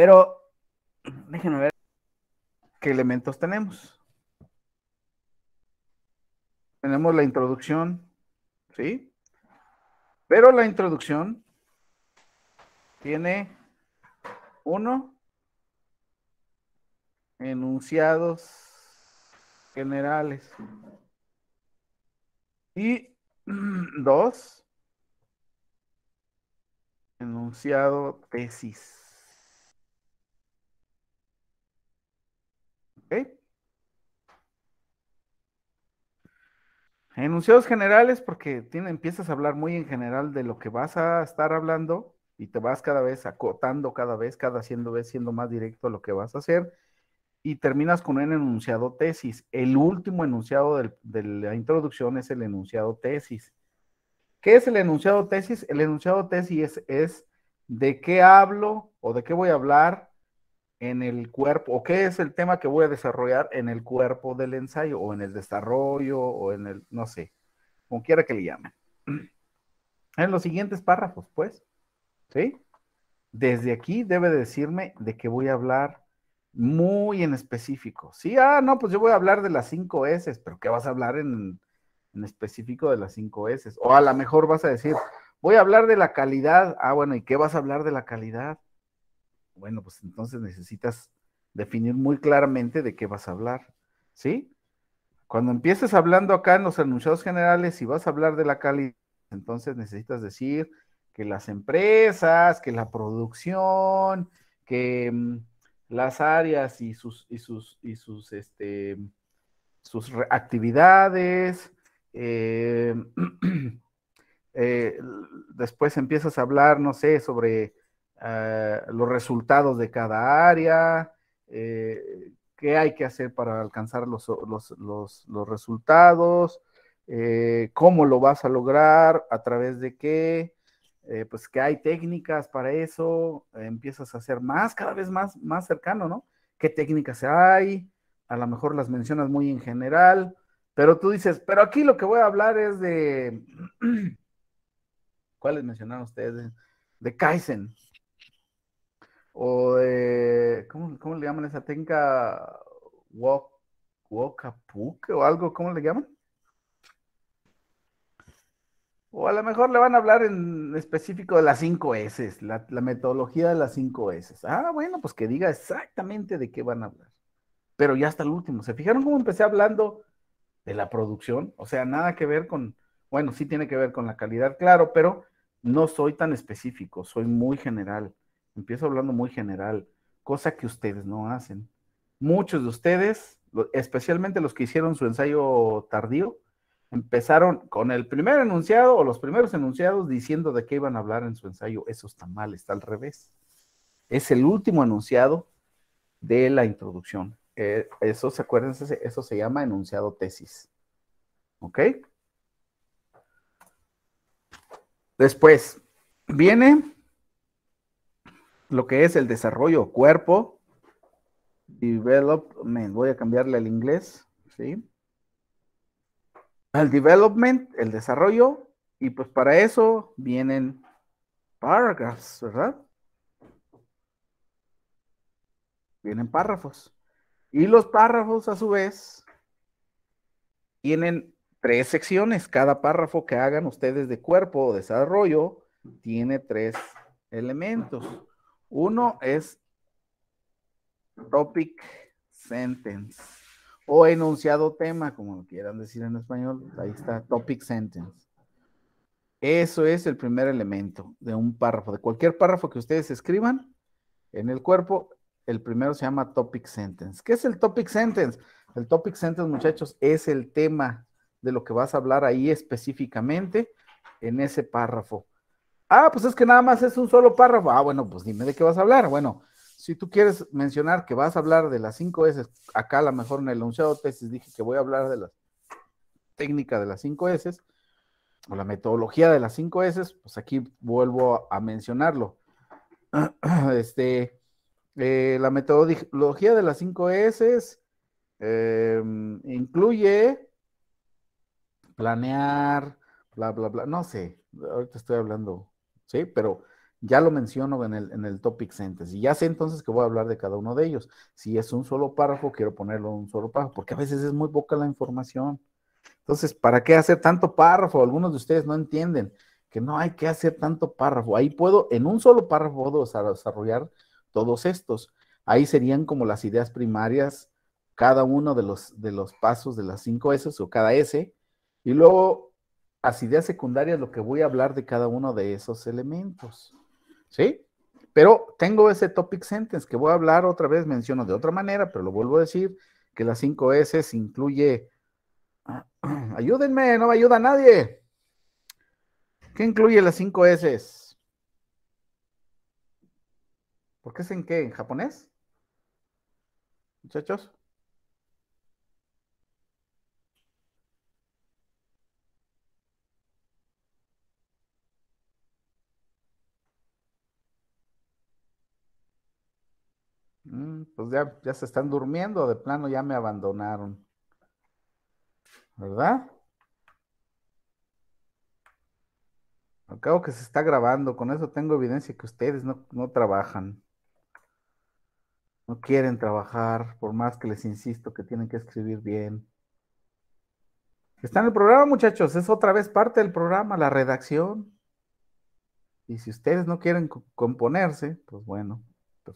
Pero déjenme ver qué elementos tenemos. Tenemos la introducción, ¿sí? Pero la introducción tiene uno, enunciados generales. Y dos, enunciado tesis. Enunciados generales, porque tiene, empiezas a hablar muy en general de lo que vas a estar hablando y te vas cada vez acotando, cada vez, cada siendo vez, siendo más directo lo que vas a hacer. Y terminas con un enunciado tesis. El último enunciado de la introducción es el enunciado tesis. ¿Qué es el enunciado tesis? El enunciado tesis es de qué hablo o de qué voy a hablar en el cuerpo, o qué es el tema que voy a desarrollar en el cuerpo del ensayo, o en el desarrollo, o en el, no sé, como quiera que le llame. En los siguientes párrafos, pues, ¿sí? Desde aquí debe decirme de qué voy a hablar muy en específico. Sí, ah, no, pues yo voy a hablar de las cinco S, pero ¿qué vas a hablar en, en específico de las cinco S? O a lo mejor vas a decir, voy a hablar de la calidad. Ah, bueno, ¿y qué vas a hablar de la calidad? Bueno, pues entonces necesitas definir muy claramente de qué vas a hablar, ¿sí? Cuando empieces hablando acá en los anunciados generales, si vas a hablar de la calidad, entonces necesitas decir que las empresas, que la producción, que mm, las áreas y sus, y sus, y sus, este, sus actividades, eh, eh, después empiezas a hablar, no sé, sobre eh, los resultados de cada área, eh, qué hay que hacer para alcanzar los, resultados, eh, cómo lo vas a lograr, a través de qué, pues que hay técnicas para eso, empiezas a hacer más, cada vez más, más cercano, ¿no? ¿Qué técnicas hay? A lo mejor las mencionas muy en general, pero tú dices, pero aquí lo que voy a hablar es de... ¿Cuáles mencionaron ustedes? De Kaizen o de, ¿cómo, le llaman esa técnica? wokapuke o algo, ¿cómo le llaman? O a lo mejor le van a hablar en específico de las 5 S, la, la, metodología de las 5 S. Ah, bueno, pues que diga exactamente de qué van a hablar. Pero ya hasta el último. ¿Se fijaron cómo empecé hablando de la producción? O sea, nada que ver con, bueno, sí tiene que ver con la calidad, claro, pero no soy tan específico, soy muy general. Empiezo hablando muy general, cosa que ustedes no hacen. Muchos de ustedes, especialmente los que hicieron su ensayo tardío, empezaron con el primer enunciado o los primeros enunciados diciendo de qué iban a hablar en su ensayo. Eso está mal, está al revés. Es el último enunciado de la introducción. Eh, eso, ¿se acuérdense? Eso se llama enunciado tesis. ¿Ok? Después, viene lo que es el desarrollo cuerpo, development, voy a cambiarle al inglés, ¿sí? Al development, el desarrollo, y pues para eso vienen paragraphs, ¿verdad? Vienen párrafos. Y los párrafos a su vez tienen tres secciones. Cada párrafo que hagan ustedes de cuerpo o desarrollo tiene tres elementos. Uno es topic sentence o enunciado tema, como lo quieran decir en español. Ahí está, topic sentence. Eso es el primer elemento de un párrafo, de cualquier párrafo que ustedes escriban en el cuerpo. El primero se llama topic sentence. ¿Qué es el topic sentence? El topic sentence, muchachos, es el tema de lo que vas a hablar ahí específicamente en ese párrafo. Ah, pues es que nada más es un solo párrafo. Ah, bueno, pues dime de qué vas a hablar. Bueno, si tú quieres mencionar que vas a hablar de las cinco S, acá a lo mejor en el enunciado tesis dije que voy a hablar de la técnica de las cinco S o la metodología de las cinco S, pues aquí vuelvo a mencionarlo. Este, eh, la metodología de las cinco S eh, incluye planear, bla, bla, bla, no sé, ahorita estoy hablando ¿sí? Pero ya lo menciono en el, topic sentence. Y ya sé entonces que voy a hablar de cada uno de ellos. Si es un solo párrafo, quiero ponerlo en un solo párrafo, porque a veces es muy poca la información. Entonces, ¿para qué hacer tanto párrafo? Algunos de ustedes no entienden que no hay que hacer tanto párrafo. Ahí puedo, en un solo párrafo, desarrollar todos estos. Ahí serían como las ideas primarias, cada uno de los, de los pasos de las cinco S o cada S. Y luego las ideas secundarias lo que voy a hablar de cada uno de esos elementos. ¿Sí? Pero tengo ese topic sentence que voy a hablar otra vez, menciono de otra manera, pero lo vuelvo a decir, que las cinco S incluye, ayúdenme, no me ayuda nadie. ¿Qué incluye las cinco S? ¿Por qué es en qué? ¿En japonés? Muchachos. pues ya, se están durmiendo, de plano ya me abandonaron. ¿Verdad? Acabo que se está grabando, con eso tengo evidencia que ustedes no, no trabajan. No quieren trabajar, por más que les insisto que tienen que escribir bien. Está en el programa, muchachos. Es otra vez parte del programa, la redacción. Y si ustedes no quieren componerse, pues bueno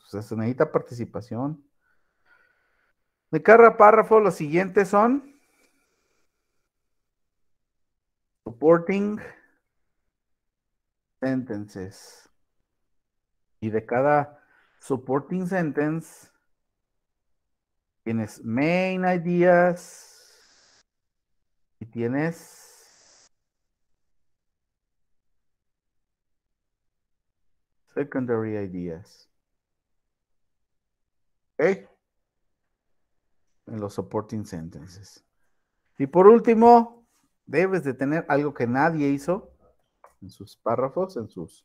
se necesita participación. De cada párrafo, los siguientes son supporting sentences. Y de cada supporting sentence tienes main ideas y tienes secondary ideas. ¿Eh? En los supporting sentences. Y por último, debes de tener algo que nadie hizo en sus párrafos, en sus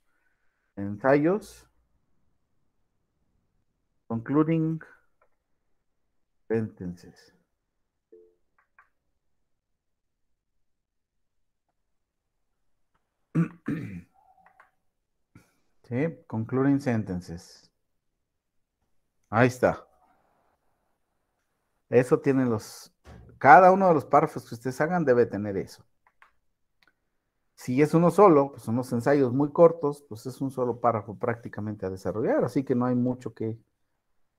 ensayos. Concluding sentences. Sí, concluding sentences. Ahí está. Eso tienen los. Cada uno de los párrafos que ustedes hagan debe tener eso. Si es uno solo, pues son unos ensayos muy cortos, pues es un solo párrafo prácticamente a desarrollar, así que no hay mucho que,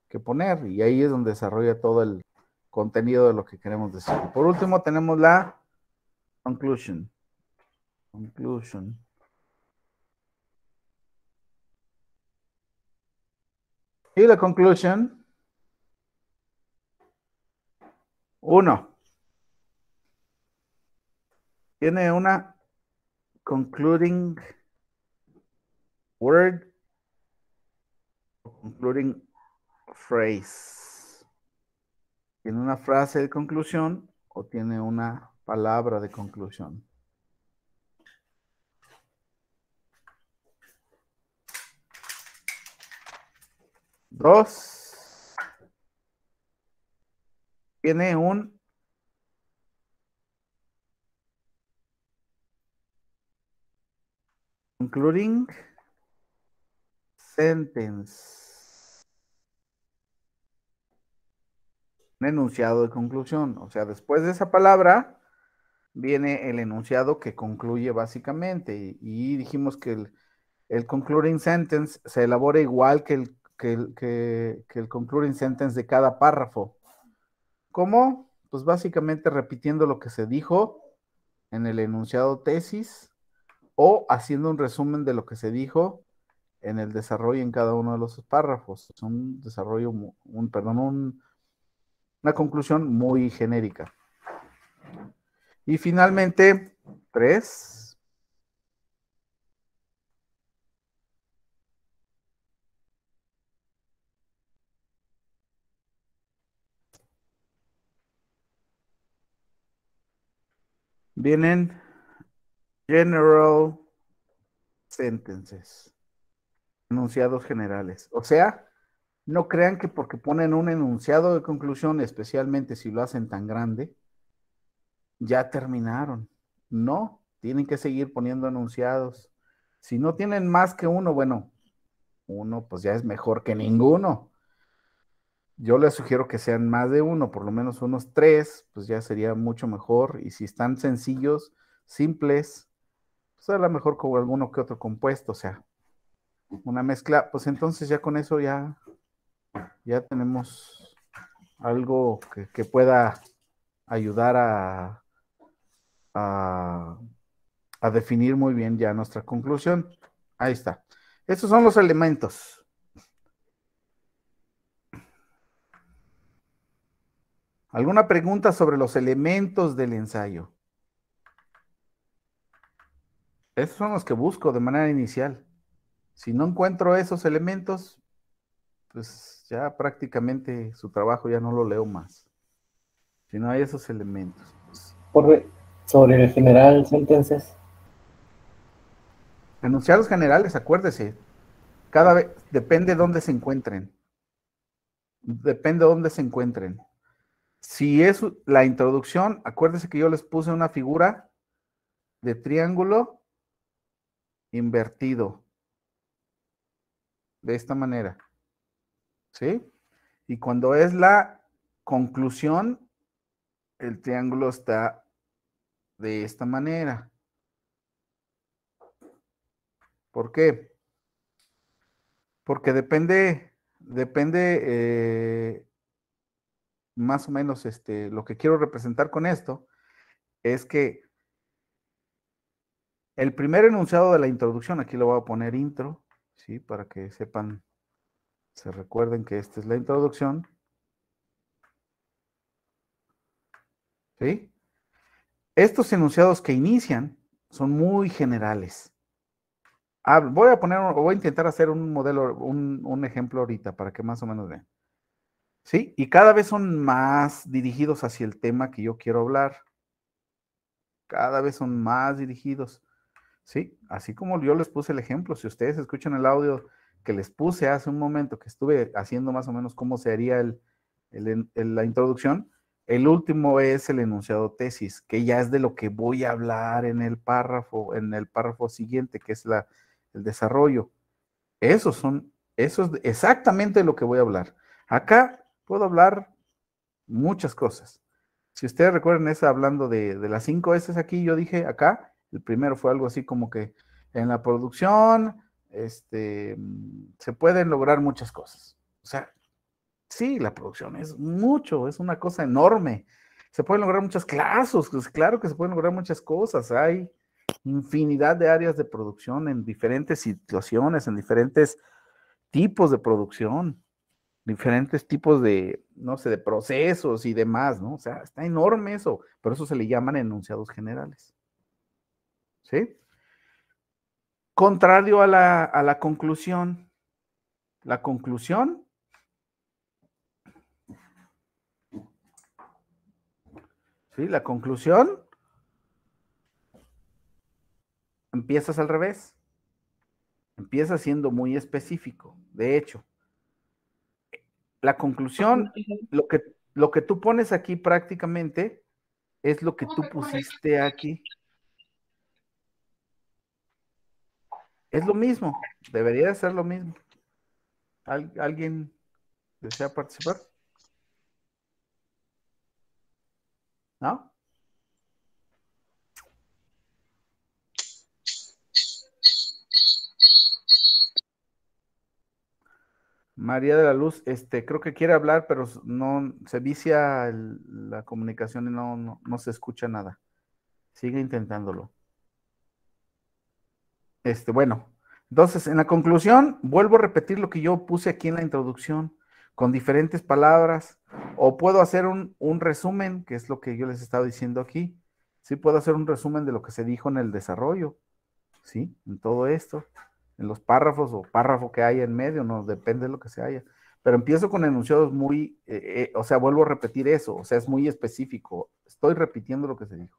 que poner y ahí es donde desarrolla todo el contenido de lo que queremos decir. Por último, tenemos la conclusion. Conclusion. Y la conclusion. Uno. Tiene una concluding word, concluding phrase. Tiene una frase de conclusión o tiene una palabra de conclusión. Dos. Tiene un concluding sentence. Un enunciado de conclusión. O sea, después de esa palabra viene el enunciado que concluye básicamente. Y, y dijimos que el, el concluding sentence se elabora igual que el que el, que, concluding sentence de cada párrafo. ¿Cómo? Pues básicamente repitiendo lo que se dijo en el enunciado tesis o haciendo un resumen de lo que se dijo en el desarrollo en cada uno de los párrafos. Es un desarrollo, un, perdón, una conclusión muy genérica. Y finalmente, tres, Vienen general sentences, enunciados generales. O sea, no crean que porque ponen un enunciado de conclusión, especialmente si lo hacen tan grande, ya terminaron. No, tienen que seguir poniendo enunciados. Si no tienen más que uno, bueno, uno pues ya es mejor que ninguno. Yo les sugiero que sean más de uno, por lo menos unos tres, pues ya sería mucho mejor. Y si están sencillos, simples, pues a lo mejor con alguno que otro compuesto, o sea, una mezcla, pues entonces ya con eso ya, ya tenemos algo que, pueda ayudar a, a, a, definir muy bien ya nuestra conclusión. Ahí está. Estos son los elementos. ¿Alguna pregunta sobre los elementos del ensayo? Esos son los que busco de manera inicial. Si no encuentro esos elementos, pues ya prácticamente su trabajo ya no lo leo más. Si no hay esos elementos. Pues. Por, sobre el general, entonces. Enunciados generales, acuérdese. Cada vez, depende de dónde se encuentren. Depende de dónde se encuentren. Si es la introducción, acuérdense que yo les puse una figura de triángulo invertido. De esta manera. ¿Sí? Y cuando es la conclusión, el triángulo está de esta manera. ¿Por qué? Porque depende, depende eh, más o menos este, lo que quiero representar con esto es que el primer enunciado de la introducción, aquí lo voy a poner intro, ¿sí? Para que sepan, se recuerden que esta es la introducción. ¿Sí? Estos enunciados que inician son muy generales. voy a poner, voy a intentar hacer un modelo, un, un ejemplo ahorita para que más o menos vean. ¿Sí? Y cada vez son más dirigidos hacia el tema que yo quiero hablar. Cada vez son más dirigidos. ¿Sí? Así como yo les puse el ejemplo, si ustedes escuchan el audio que les puse hace un momento, que estuve haciendo más o menos cómo se haría la introducción, el último es el enunciado tesis, que ya es de lo que voy a hablar en el párrafo, en el párrafo siguiente, que es la, el desarrollo. Eso son, eso es exactamente lo que voy a hablar. Acá Puedo hablar muchas cosas. Si ustedes recuerdan esa hablando de, las cinco S aquí, yo dije acá, el primero fue algo así como que en la producción este, se pueden lograr muchas cosas. O sea, sí, la producción es mucho, es una cosa enorme. Se pueden lograr muchas clases, pues claro que se pueden lograr muchas cosas. Hay infinidad de áreas de producción en diferentes situaciones, en diferentes tipos de producción diferentes tipos de, no sé, de procesos y demás, ¿no? O sea, está enorme eso, pero eso se le llaman enunciados generales. ¿Sí? Contrario a la, a la conclusión, la conclusión ¿Sí? La conclusión empiezas al revés. Empiezas siendo muy específico. De hecho, la conclusión, lo que, lo que tú pones aquí prácticamente es lo que tú pusiste aquí. Es lo mismo, debería ser lo mismo. ¿Alguien desea participar? ¿No? María de la Luz, este, creo que quiere hablar, pero no se vicia la comunicación y no, no, se escucha nada. Sigue intentándolo. Este, bueno, entonces, en la conclusión, vuelvo a repetir lo que yo puse aquí en la introducción, con diferentes palabras, o puedo hacer un, un resumen, que es lo que yo les estaba diciendo aquí. Sí, puedo hacer un resumen de lo que se dijo en el desarrollo, ¿sí? En todo esto en los párrafos o párrafo que haya en medio, no, depende de lo que se haya. Pero empiezo con enunciados muy, eh, eh, o sea, vuelvo a repetir eso, o sea, es muy específico, estoy repitiendo lo que se dijo.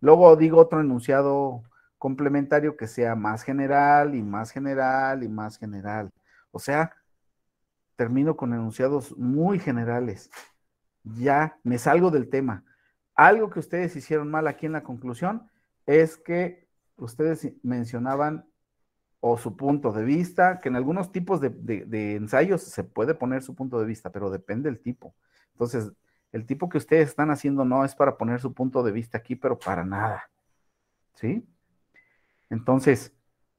Luego digo otro enunciado complementario que sea más general y más general y más general. O sea, termino con enunciados muy generales. Ya me salgo del tema. Algo que ustedes hicieron mal aquí en la conclusión es que ustedes mencionaban o su punto de vista, que en algunos tipos de, ensayos se puede poner su punto de vista, pero depende del tipo. Entonces, el tipo que ustedes están haciendo no es para poner su punto de vista aquí, pero para nada. ¿Sí? Entonces,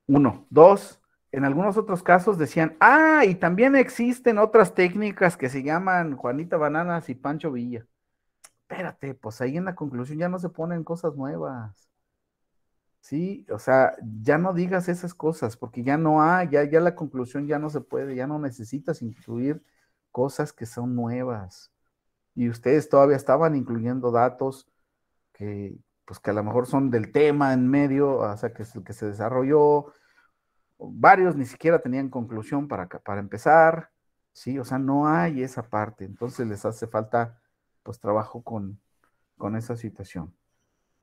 uno. Dos, en algunos otros casos decían, ah, y también existen otras técnicas que se llaman Juanita Bananas y Pancho Villa. Espérate, pues ahí en la conclusión ya no se ponen cosas nuevas. Sí, o sea, ya no digas esas cosas, porque ya no hay, ya, ya la conclusión ya no se puede, ya no necesitas incluir cosas que son nuevas. Y ustedes todavía estaban incluyendo datos que, pues que a lo mejor son del tema en medio, o sea, que es el que se desarrolló. Varios ni siquiera tenían conclusión para, para empezar, ¿sí? O sea, no hay esa parte. Entonces les hace falta, pues, trabajo con, con esa situación.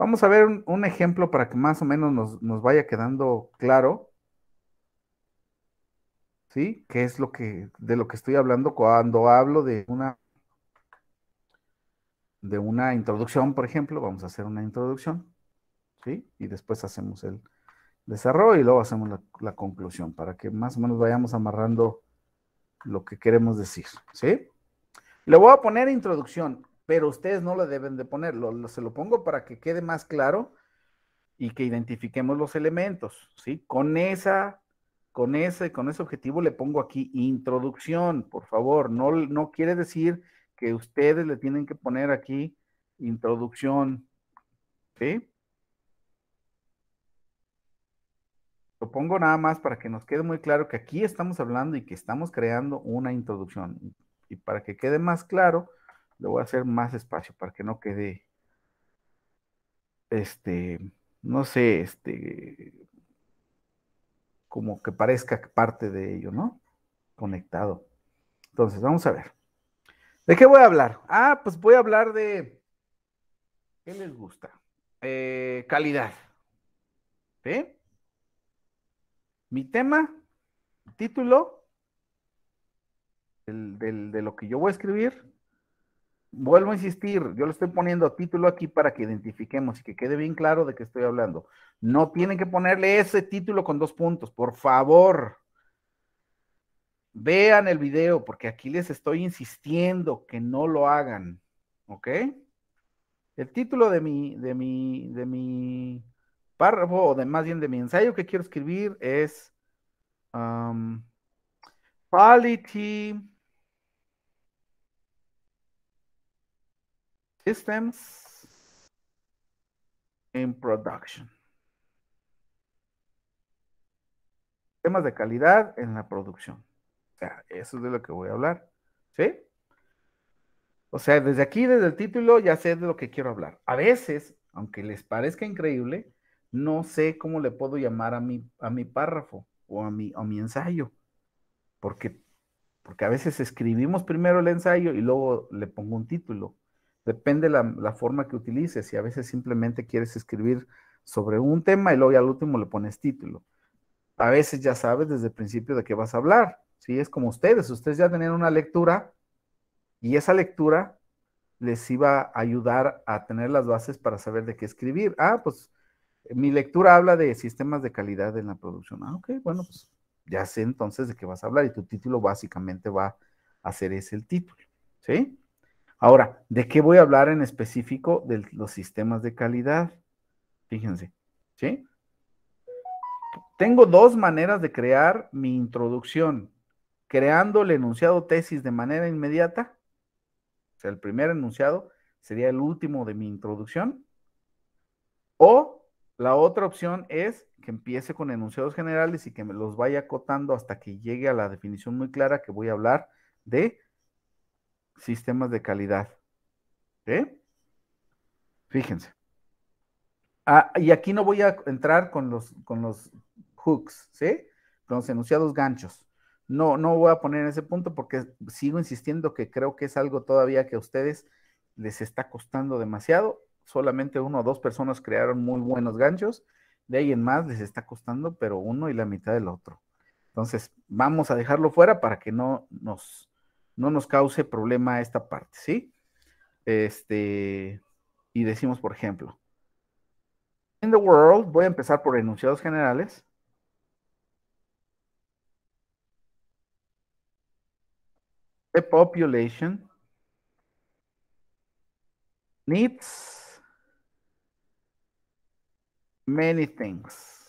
Vamos a ver un, ejemplo para que más o menos nos, vaya quedando claro. ¿Sí? ¿Qué es lo que, de lo que estoy hablando cuando hablo de una, de una introducción, por ejemplo? Vamos a hacer una introducción. ¿Sí? Y después hacemos el desarrollo y luego hacemos la, la conclusión para que más o menos vayamos amarrando lo que queremos decir. ¿Sí? Le voy a poner introducción pero ustedes no lo deben de poner, se lo pongo para que quede más claro y que identifiquemos los elementos, ¿sí? Con esa, con ese, con ese objetivo le pongo aquí introducción, por favor, no, no quiere decir que ustedes le tienen que poner aquí introducción, ¿sí? Lo pongo nada más para que nos quede muy claro que aquí estamos hablando y que estamos creando una introducción. Y para que quede más claro, le voy a hacer más espacio para que no quede, este, no sé, este, como que parezca parte de ello, ¿no? Conectado. Entonces, vamos a ver. ¿De qué voy a hablar? Ah, pues voy a hablar de... ¿Qué les gusta? Eh, calidad. ¿Sí? Mi tema, título, de lo que yo voy a escribir, Vuelvo a insistir, yo le estoy poniendo título aquí para que identifiquemos y que quede bien claro de qué estoy hablando. No tienen que ponerle ese título con dos puntos, por favor. Vean el video porque aquí les estoy insistiendo que no lo hagan, ¿ok? El título de mi, de mi, de mi párrafo o de más bien de mi ensayo que quiero escribir es um, systems en production. Temas de calidad en la producción. O sea, eso es de lo que voy a hablar. ¿Sí? O sea, desde aquí, desde el título, ya sé de lo que quiero hablar. A veces, aunque les parezca increíble, no sé cómo le puedo llamar a mi, a mi párrafo o a mi, a mi ensayo. Porque, porque a veces escribimos primero el ensayo y luego le pongo un título. Depende la, forma que utilices Si a veces simplemente quieres escribir sobre un tema y luego al último le pones título. A veces ya sabes desde el principio de qué vas a hablar. si Es como ustedes, ustedes ya tenían una lectura y esa lectura les iba a ayudar a tener las bases para saber de qué escribir. Ah, pues mi lectura habla de sistemas de calidad en la producción. Ah, ok, bueno, pues ya sé entonces de qué vas a hablar y tu título básicamente va a ser ese el título, ¿sí? Ahora, ¿de qué voy a hablar en específico? De los sistemas de calidad. Fíjense, ¿sí? Tengo dos maneras de crear mi introducción. Creando el enunciado tesis de manera inmediata. O sea, el primer enunciado sería el último de mi introducción. O la otra opción es que empiece con enunciados generales y que me los vaya acotando hasta que llegue a la definición muy clara que voy a hablar de sistemas de calidad. ¿Eh? Fíjense. Ah, y aquí no voy a entrar con los, con los hooks, ¿sí? Con los enunciados ganchos. No, no voy a poner en ese punto porque sigo insistiendo que creo que es algo todavía que a ustedes les está costando demasiado. Solamente uno o dos personas crearon muy buenos ganchos. De ahí en más les está costando, pero uno y la mitad del otro. Entonces, vamos a dejarlo fuera para que no nos no nos cause problema esta parte, ¿sí? Este, y decimos, por ejemplo, in the world, voy a empezar por enunciados generales. The population needs many things.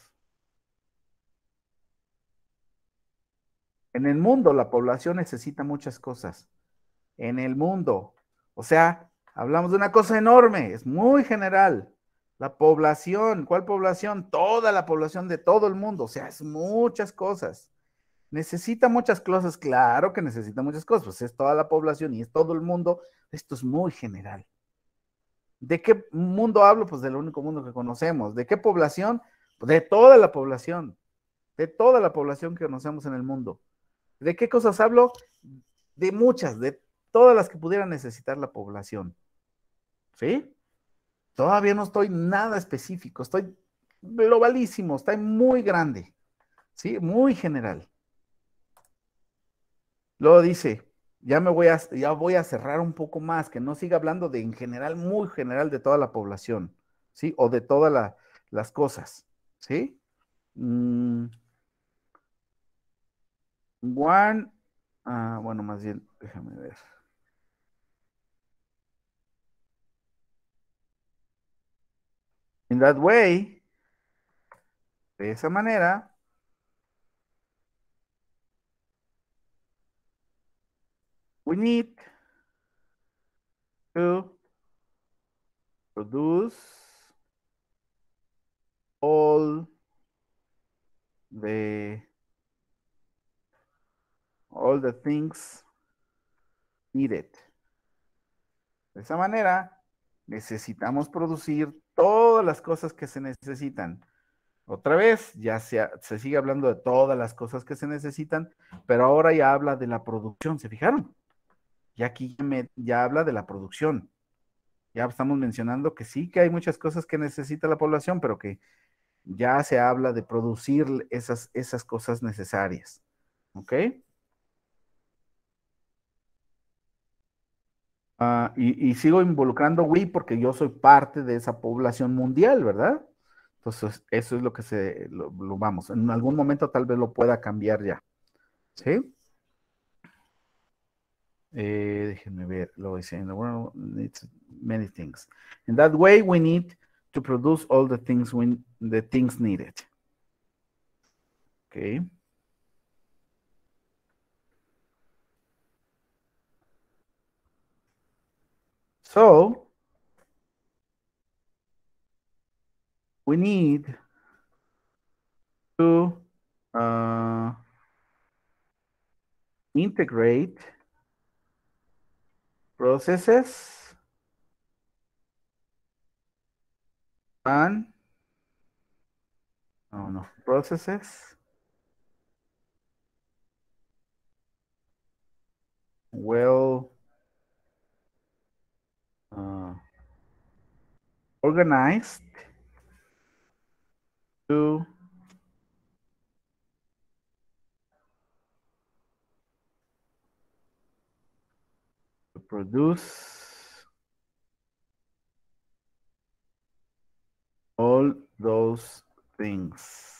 En el mundo la población necesita muchas cosas. En el mundo. O sea, hablamos de una cosa enorme, es muy general. La población, ¿cuál población? Toda la población de todo el mundo. O sea, es muchas cosas. Necesita muchas cosas, claro que necesita muchas cosas, pues es toda la población y es todo el mundo. Esto es muy general. ¿De qué mundo hablo? Pues del único mundo que conocemos. ¿De qué población? Pues de toda la población. De toda la población que conocemos en el mundo. ¿De qué cosas hablo? De muchas, de todas las que pudiera necesitar la población. ¿Sí? Todavía no estoy nada específico, estoy globalísimo, estoy muy grande, ¿sí? Muy general. Luego dice, ya me voy a, ya voy a cerrar un poco más, que no siga hablando de en general, muy general de toda la población, ¿sí? O de todas las cosas, ¿sí? Mm, One. Ah, bueno, más bien, déjame ver. In that way, de esa manera, we need to produce all the all the things needed. De esa manera, necesitamos producir todas las cosas que se necesitan. Otra vez, ya se, se sigue hablando de todas las cosas que se necesitan, pero ahora ya habla de la producción, ¿se fijaron? Y aquí ya, habla de la producción. Ya estamos mencionando que sí, que hay muchas cosas que necesita la población, pero que ya se habla de producir esas, esas cosas necesarias. ¿Ok? Ah, y, sigo involucrando Wii porque yo soy parte de esa población mundial, ¿verdad? Entonces, eso es lo que se, lo, vamos, en algún momento tal vez lo pueda cambiar ya. ¿Sí? Eh, déjenme ver, lo dice, in the many things. In that way we need to produce all the things we, the things needed. Okay. So we need to uh, integrate processes and oh no processes well Ah. organized to produce all those things.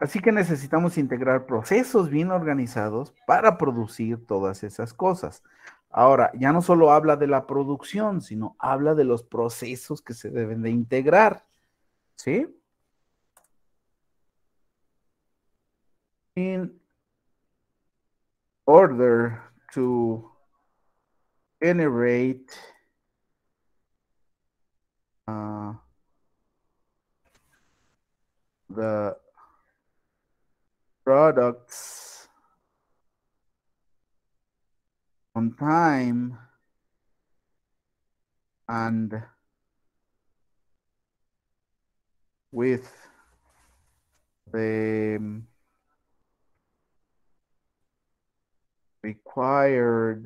Así que necesitamos integrar procesos bien organizados para producir todas esas cosas. Ahora, ya no solo habla de la producción, sino habla de los procesos que se deben de integrar. ¿Sí? In order to generate uh, the products on time and with the required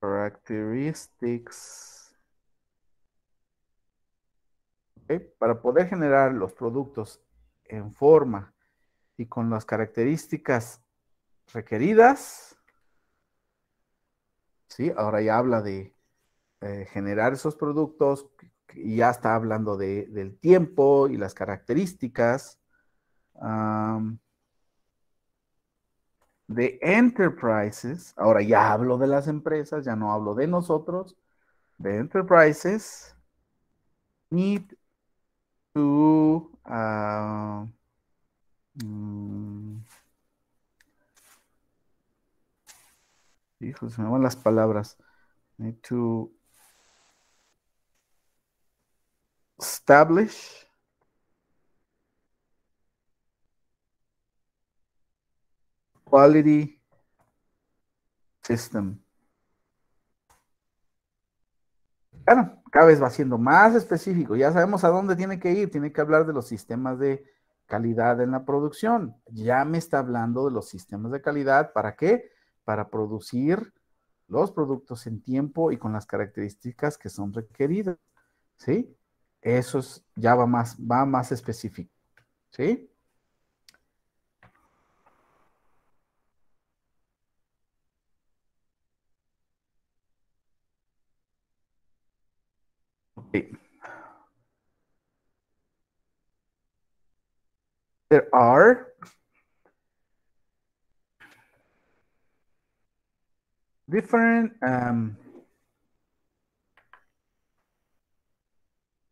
characteristics para poder generar los productos en forma y con las características requeridas. Sí, ahora ya habla de eh, generar esos productos y ya está hablando de, del tiempo y las características. de enterprises, ahora ya hablo de las empresas, ya no hablo de nosotros, de enterprises, need to ah, mm, se me van las palabras. Need to establish. Quality system. bueno, cada vez va siendo más específico. Ya sabemos a dónde tiene que ir. Tiene que hablar de los sistemas de calidad en la producción. Ya me está hablando de los sistemas de calidad. ¿Para qué? para producir los productos en tiempo y con las características que son requeridas, ¿sí? Eso ya va más, va más específico, ¿sí? Okay. There are different um,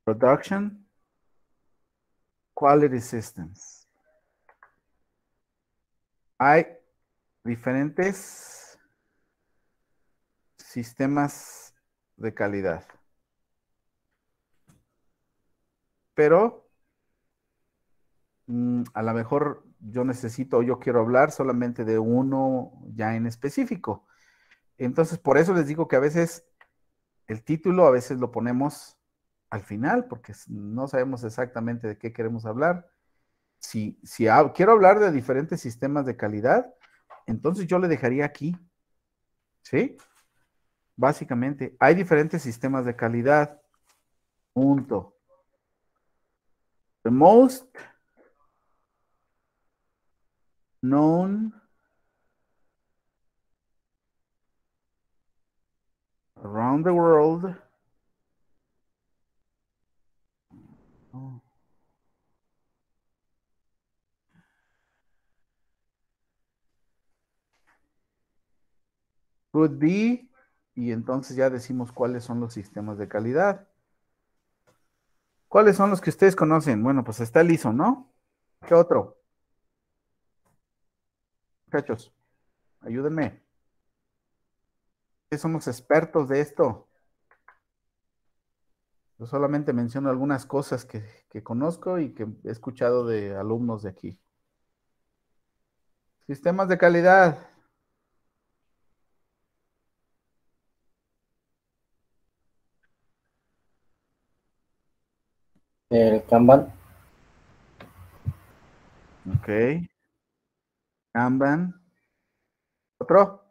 production quality systems. Hay diferentes sistemas de calidad. Pero mm, a lo mejor yo necesito, yo quiero hablar solamente de uno ya en específico. Entonces, por eso les digo que a veces el título, a veces lo ponemos al final, porque no sabemos exactamente de qué queremos hablar. Si, si quiero hablar de diferentes sistemas de calidad, entonces yo le dejaría aquí. ¿Sí? Básicamente, hay diferentes sistemas de calidad. Punto. The most known Around the world. Could be, y entonces ya decimos cuáles son los sistemas de calidad. ¿Cuáles son los que ustedes conocen? Bueno, pues está liso, ¿no? ¿Qué otro? Muchachos, ayúdenme somos expertos de esto. Yo solamente menciono algunas cosas que, conozco y que he escuchado de alumnos de aquí. Sistemas de calidad. El Kanban. Ok. Kanban. Otro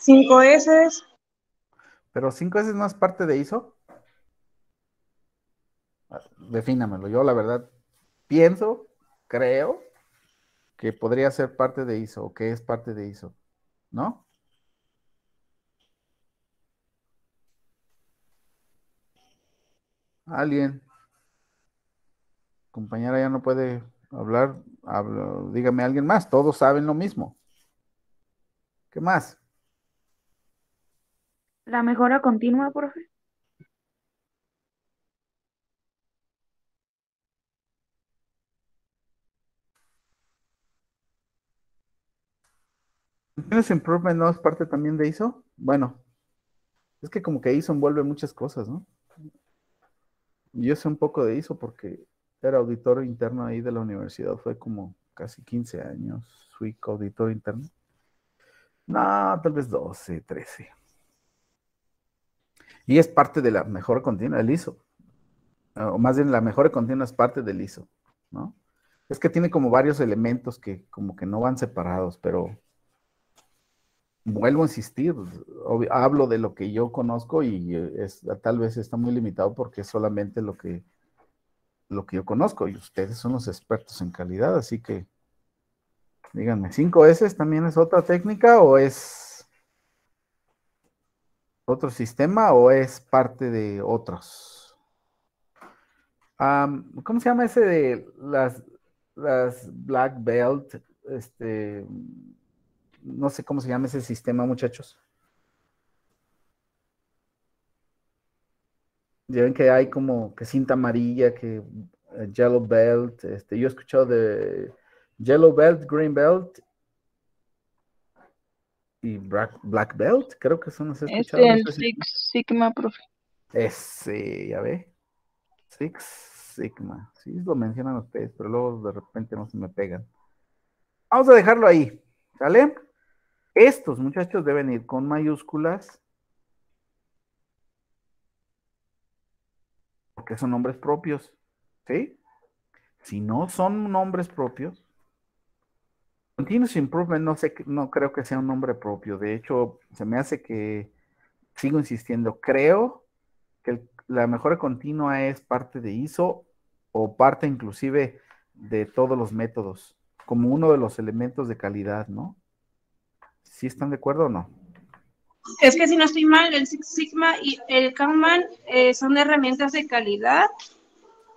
cinco S. Pero cinco S no es parte de ISO. Defínamelo. Yo la verdad pienso, creo, que podría ser parte de ISO o que es parte de ISO, ¿no? Alguien. Compañera ya no puede hablar. dígame alguien más. Todos saben lo mismo. ¿Qué más? La mejora continua, profe. ¿Tienes Improvement no es parte también de ISO? Bueno, es que como que ISO envuelve muchas cosas, ¿no? Yo sé un poco de ISO porque era auditor interno ahí de la universidad, fue como casi 15 años, fui auditor interno. No, tal vez 12, 13. Y es parte de la mejor continua del ISO. Ah, o más bien, la mejor continua es parte del ISO, ¿no? Es que tiene como varios elementos que como que no van separados, pero vuelvo a insistir, pues, hablo de lo que yo conozco y eh, tal vez está muy limitado porque es solamente lo que, lo que yo conozco y ustedes son los expertos en calidad, así que díganme, cinco s también es otra técnica o es otro sistema o es parte de otros? ¿Cómo se llama ese de las, las Black Belt? Este, no sé cómo se llama ese sistema, muchachos. Ya ven que hay como que cinta amarilla, que eh, yellow belt. Este, yo he escuchado de yellow belt, green belt y Black, Black, Belt, creo que son los escuchado. Es el Six Sigma, profe. Ese, ya ve. Six Sigma. Sí, lo mencionan ustedes, pero luego de repente no se me pegan. Vamos a dejarlo ahí, ¿sale? Estos muchachos deben ir con mayúsculas. Porque son nombres propios, ¿sí? Si no son nombres propios, Continuous Improvement no, sé, no creo que sea un nombre propio. De hecho, se me hace que sigo insistiendo. Creo que la mejora continua es parte de ISO o parte inclusive de todos los métodos, como uno de los elementos de calidad, ¿no? ¿Sí están de acuerdo o no? Es que si no estoy mal, el Sigma y el Kanban eh, son herramientas de calidad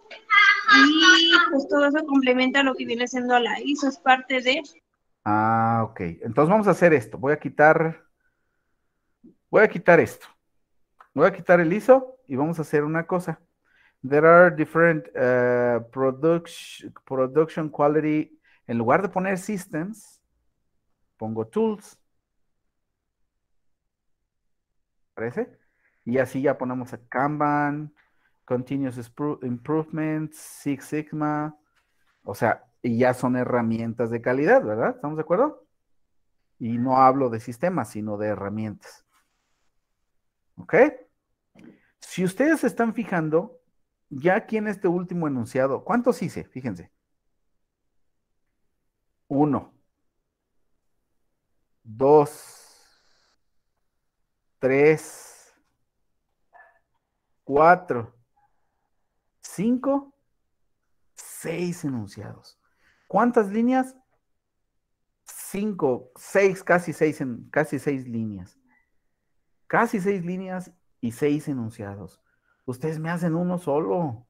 y pues todo eso complementa lo que viene siendo la ISO, es parte de... Ah, ok. Entonces vamos a hacer esto. Voy a quitar, voy a quitar esto. Voy a quitar el ISO y vamos a hacer una cosa. There are different uh, eh, production, production quality. En lugar de poner systems, pongo tools. ¿Parece? Y así ya ponemos a Kanban, Continuous Improvement, Six Sigma. O sea, y ya son herramientas de calidad, ¿verdad? ¿Estamos de acuerdo? Y no hablo de sistemas, sino de herramientas. ¿Ok? Si ustedes se están fijando, ya aquí en este último enunciado, ¿cuántos hice? Fíjense. Uno. Dos. Tres. Cuatro. Cinco. Seis enunciados. ¿Cuántas líneas? Cinco, seis, casi seis, en, casi seis líneas. Casi seis líneas y seis enunciados. Ustedes me hacen uno solo.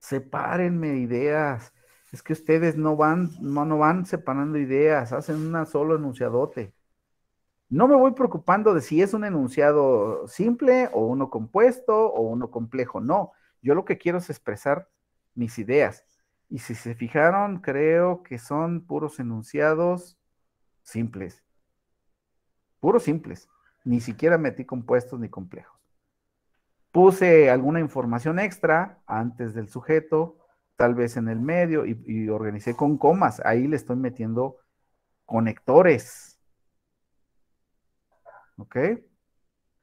Sepárenme ideas. Es que ustedes no van, no, no van separando ideas, hacen una solo enunciadote. No me voy preocupando de si es un enunciado simple o uno compuesto o uno complejo, no. Yo lo que quiero es expresar mis ideas. Y si se fijaron, creo que son puros enunciados simples. Puros simples. Ni siquiera metí compuestos ni complejos. Puse alguna información extra antes del sujeto, tal vez en el medio, y, y organicé con comas. Ahí le estoy metiendo conectores. ¿Ok?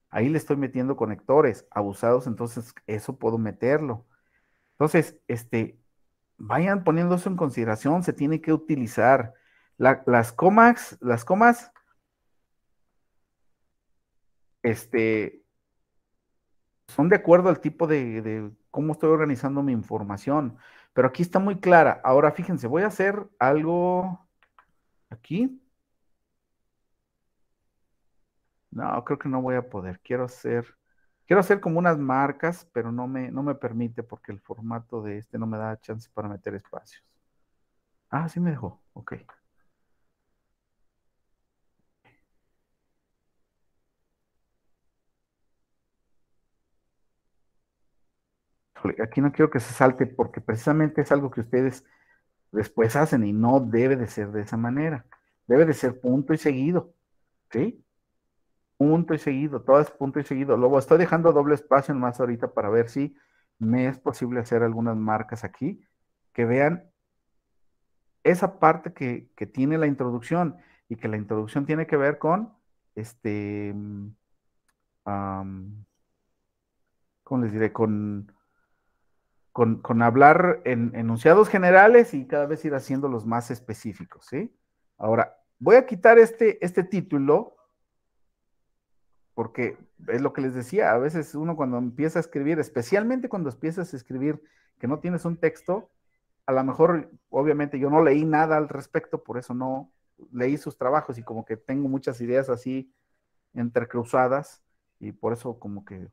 Ahí le estoy metiendo conectores abusados, entonces eso puedo meterlo. Entonces, este, vayan poniéndose en consideración, se tiene que utilizar. las comas, las comas, este, son de acuerdo al tipo de, de cómo estoy organizando mi información, pero aquí está muy clara. Ahora fíjense, voy a hacer algo aquí. No, creo que no voy a poder. Quiero hacer Quiero hacer como unas marcas, pero no me, no me permite porque el formato de este no me da chance para meter espacios. Ah, sí me dejó. Ok. Aquí no quiero que se salte porque precisamente es algo que ustedes después hacen y no debe de ser de esa manera. Debe de ser punto y seguido. ¿Sí? punto y seguido, todo es punto y seguido. Luego estoy dejando doble espacio en más ahorita para ver si me es posible hacer algunas marcas aquí que vean esa parte que, tiene la introducción y que la introducción tiene que ver con este, ¿cómo les diré? Con, con, hablar en enunciados generales y cada vez ir haciendo los más específicos, ¿sí? Ahora, voy a quitar este, este título porque es lo que les decía, a veces uno cuando empieza a escribir, especialmente cuando empiezas a escribir que no tienes un texto, a lo mejor, obviamente yo no leí nada al respecto, por eso no leí sus trabajos y como que tengo muchas ideas así entrecruzadas y por eso como que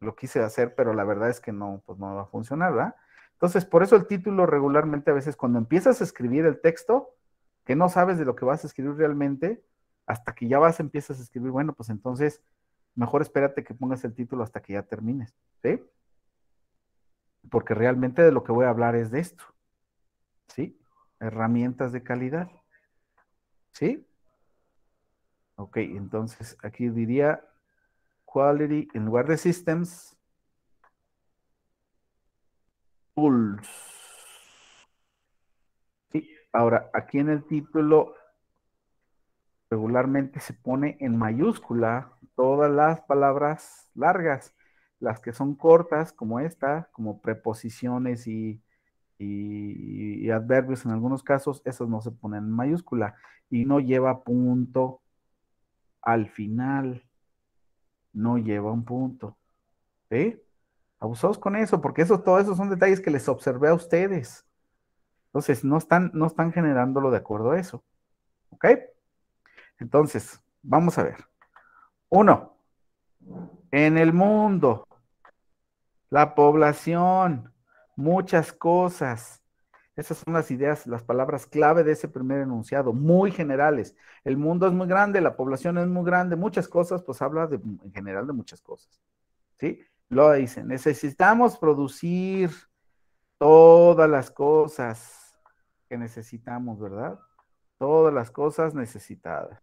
lo quise hacer, pero la verdad es que no, pues no va a funcionar, ¿verdad? Entonces, por eso el título regularmente a veces cuando empiezas a escribir el texto, que no sabes de lo que vas a escribir realmente, hasta que ya vas, empiezas a escribir, bueno, pues entonces mejor espérate que pongas el título hasta que ya termines, ¿sí? Porque realmente de lo que voy a hablar es de esto, ¿sí? Herramientas de calidad, ¿sí? Ok, entonces aquí diría quality en lugar de systems, tools. Sí, ahora aquí en el título regularmente se pone en mayúscula todas las palabras largas, las que son cortas como esta, como preposiciones y, adverbios en algunos casos, esas no se ponen en mayúscula y no lleva punto al final, no lleva un punto. ¿Sí? Abusados con eso, porque eso, todos esos son detalles que les observé a ustedes. Entonces, no están, no están generándolo de acuerdo a eso. ¿Ok? Entonces, vamos a ver. Uno, en el mundo, la población, muchas cosas. Esas son las ideas, las palabras clave de ese primer enunciado, muy generales. El mundo es muy grande, la población es muy grande, muchas cosas, pues habla en general de muchas cosas. ¿Sí? Lo dice, necesitamos producir todas las cosas que necesitamos, ¿verdad? todas las cosas necesitadas.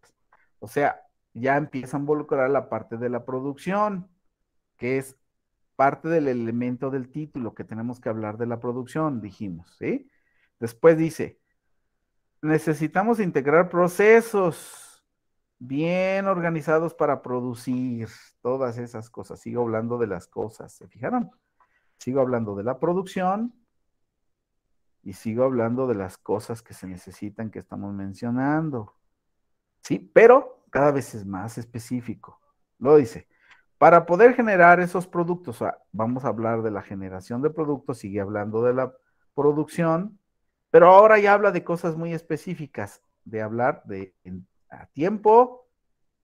O sea, ya empieza a involucrar la parte de la producción, que es parte del elemento del título, que tenemos que hablar de la producción, dijimos, ¿sí? Después dice, necesitamos integrar procesos bien organizados para producir todas esas cosas. Sigo hablando de las cosas, ¿se fijaron? Sigo hablando de la producción, y sigo hablando de las cosas que se necesitan que estamos mencionando. Sí, pero cada vez es más específico. Lo dice. Para poder generar esos productos, vamos a hablar de la generación de productos, sigue hablando de la producción, pero ahora ya habla de cosas muy específicas, de hablar de a tiempo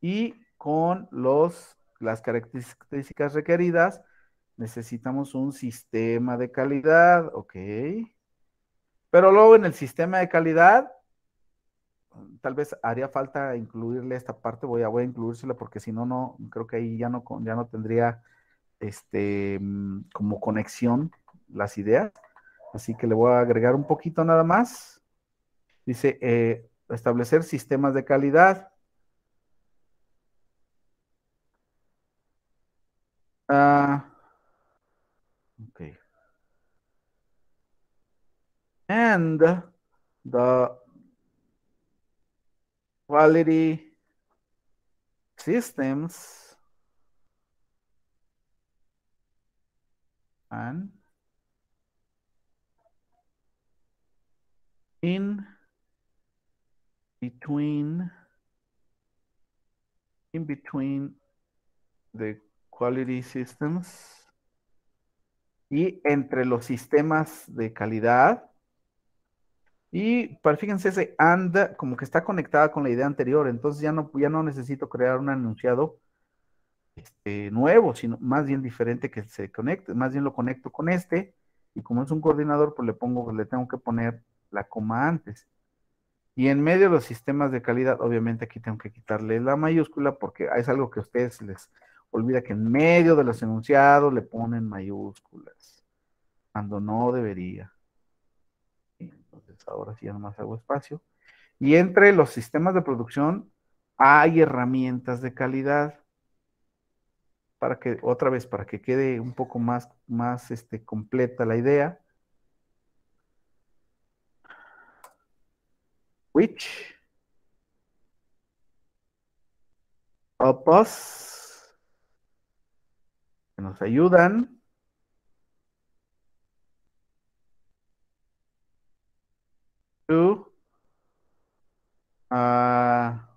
y con los, las características requeridas necesitamos un sistema de calidad, ¿ok? Pero luego en el sistema de calidad, tal vez haría falta incluirle esta parte, voy a, voy a incluírsela porque si no, no, creo que ahí ya no, ya no tendría este, como conexión las ideas. Así que le voy a agregar un poquito nada más. Dice, eh, establecer sistemas de calidad. Ah, ok. okay. and the quality systems and in between in between the quality systems y entre los sistemas de calidad Y para, fíjense, ese anda como que está conectada con la idea anterior, entonces ya no, ya no necesito crear un enunciado este, nuevo, sino más bien diferente que se conecte, más bien lo conecto con este, y como es un coordinador, pues le pongo, pues le tengo que poner la coma antes. Y en medio de los sistemas de calidad, obviamente aquí tengo que quitarle la mayúscula porque es algo que a ustedes les olvida que en medio de los enunciados le ponen mayúsculas, cuando no debería. Pues, ahora sí ya nomás hago espacio. Y entre los sistemas de producción hay herramientas de calidad para que, otra vez, para que quede un poco más, más este, completa la idea. Which opos que nos ayudan do ah,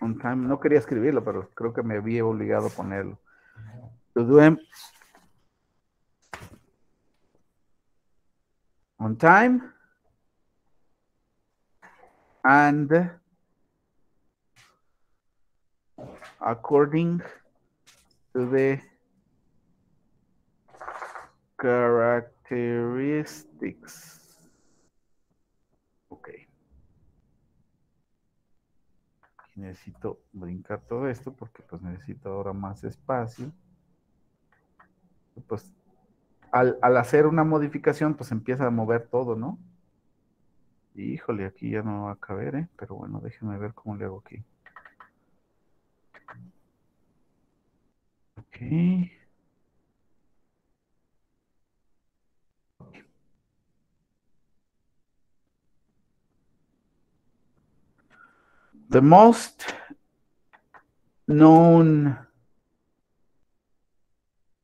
on time. No quería escribirlo, pero creo que me había obligado a ponerlo. time and according to the characteristics. Ok. Necesito brincar todo esto porque pues necesito ahora más espacio. Pues al, al hacer una modificación pues empieza a mover todo, ¿no? Híjole, aquí ya no va a caber, ¿eh? Pero bueno, déjenme ver cómo le hago aquí. Ok. the most known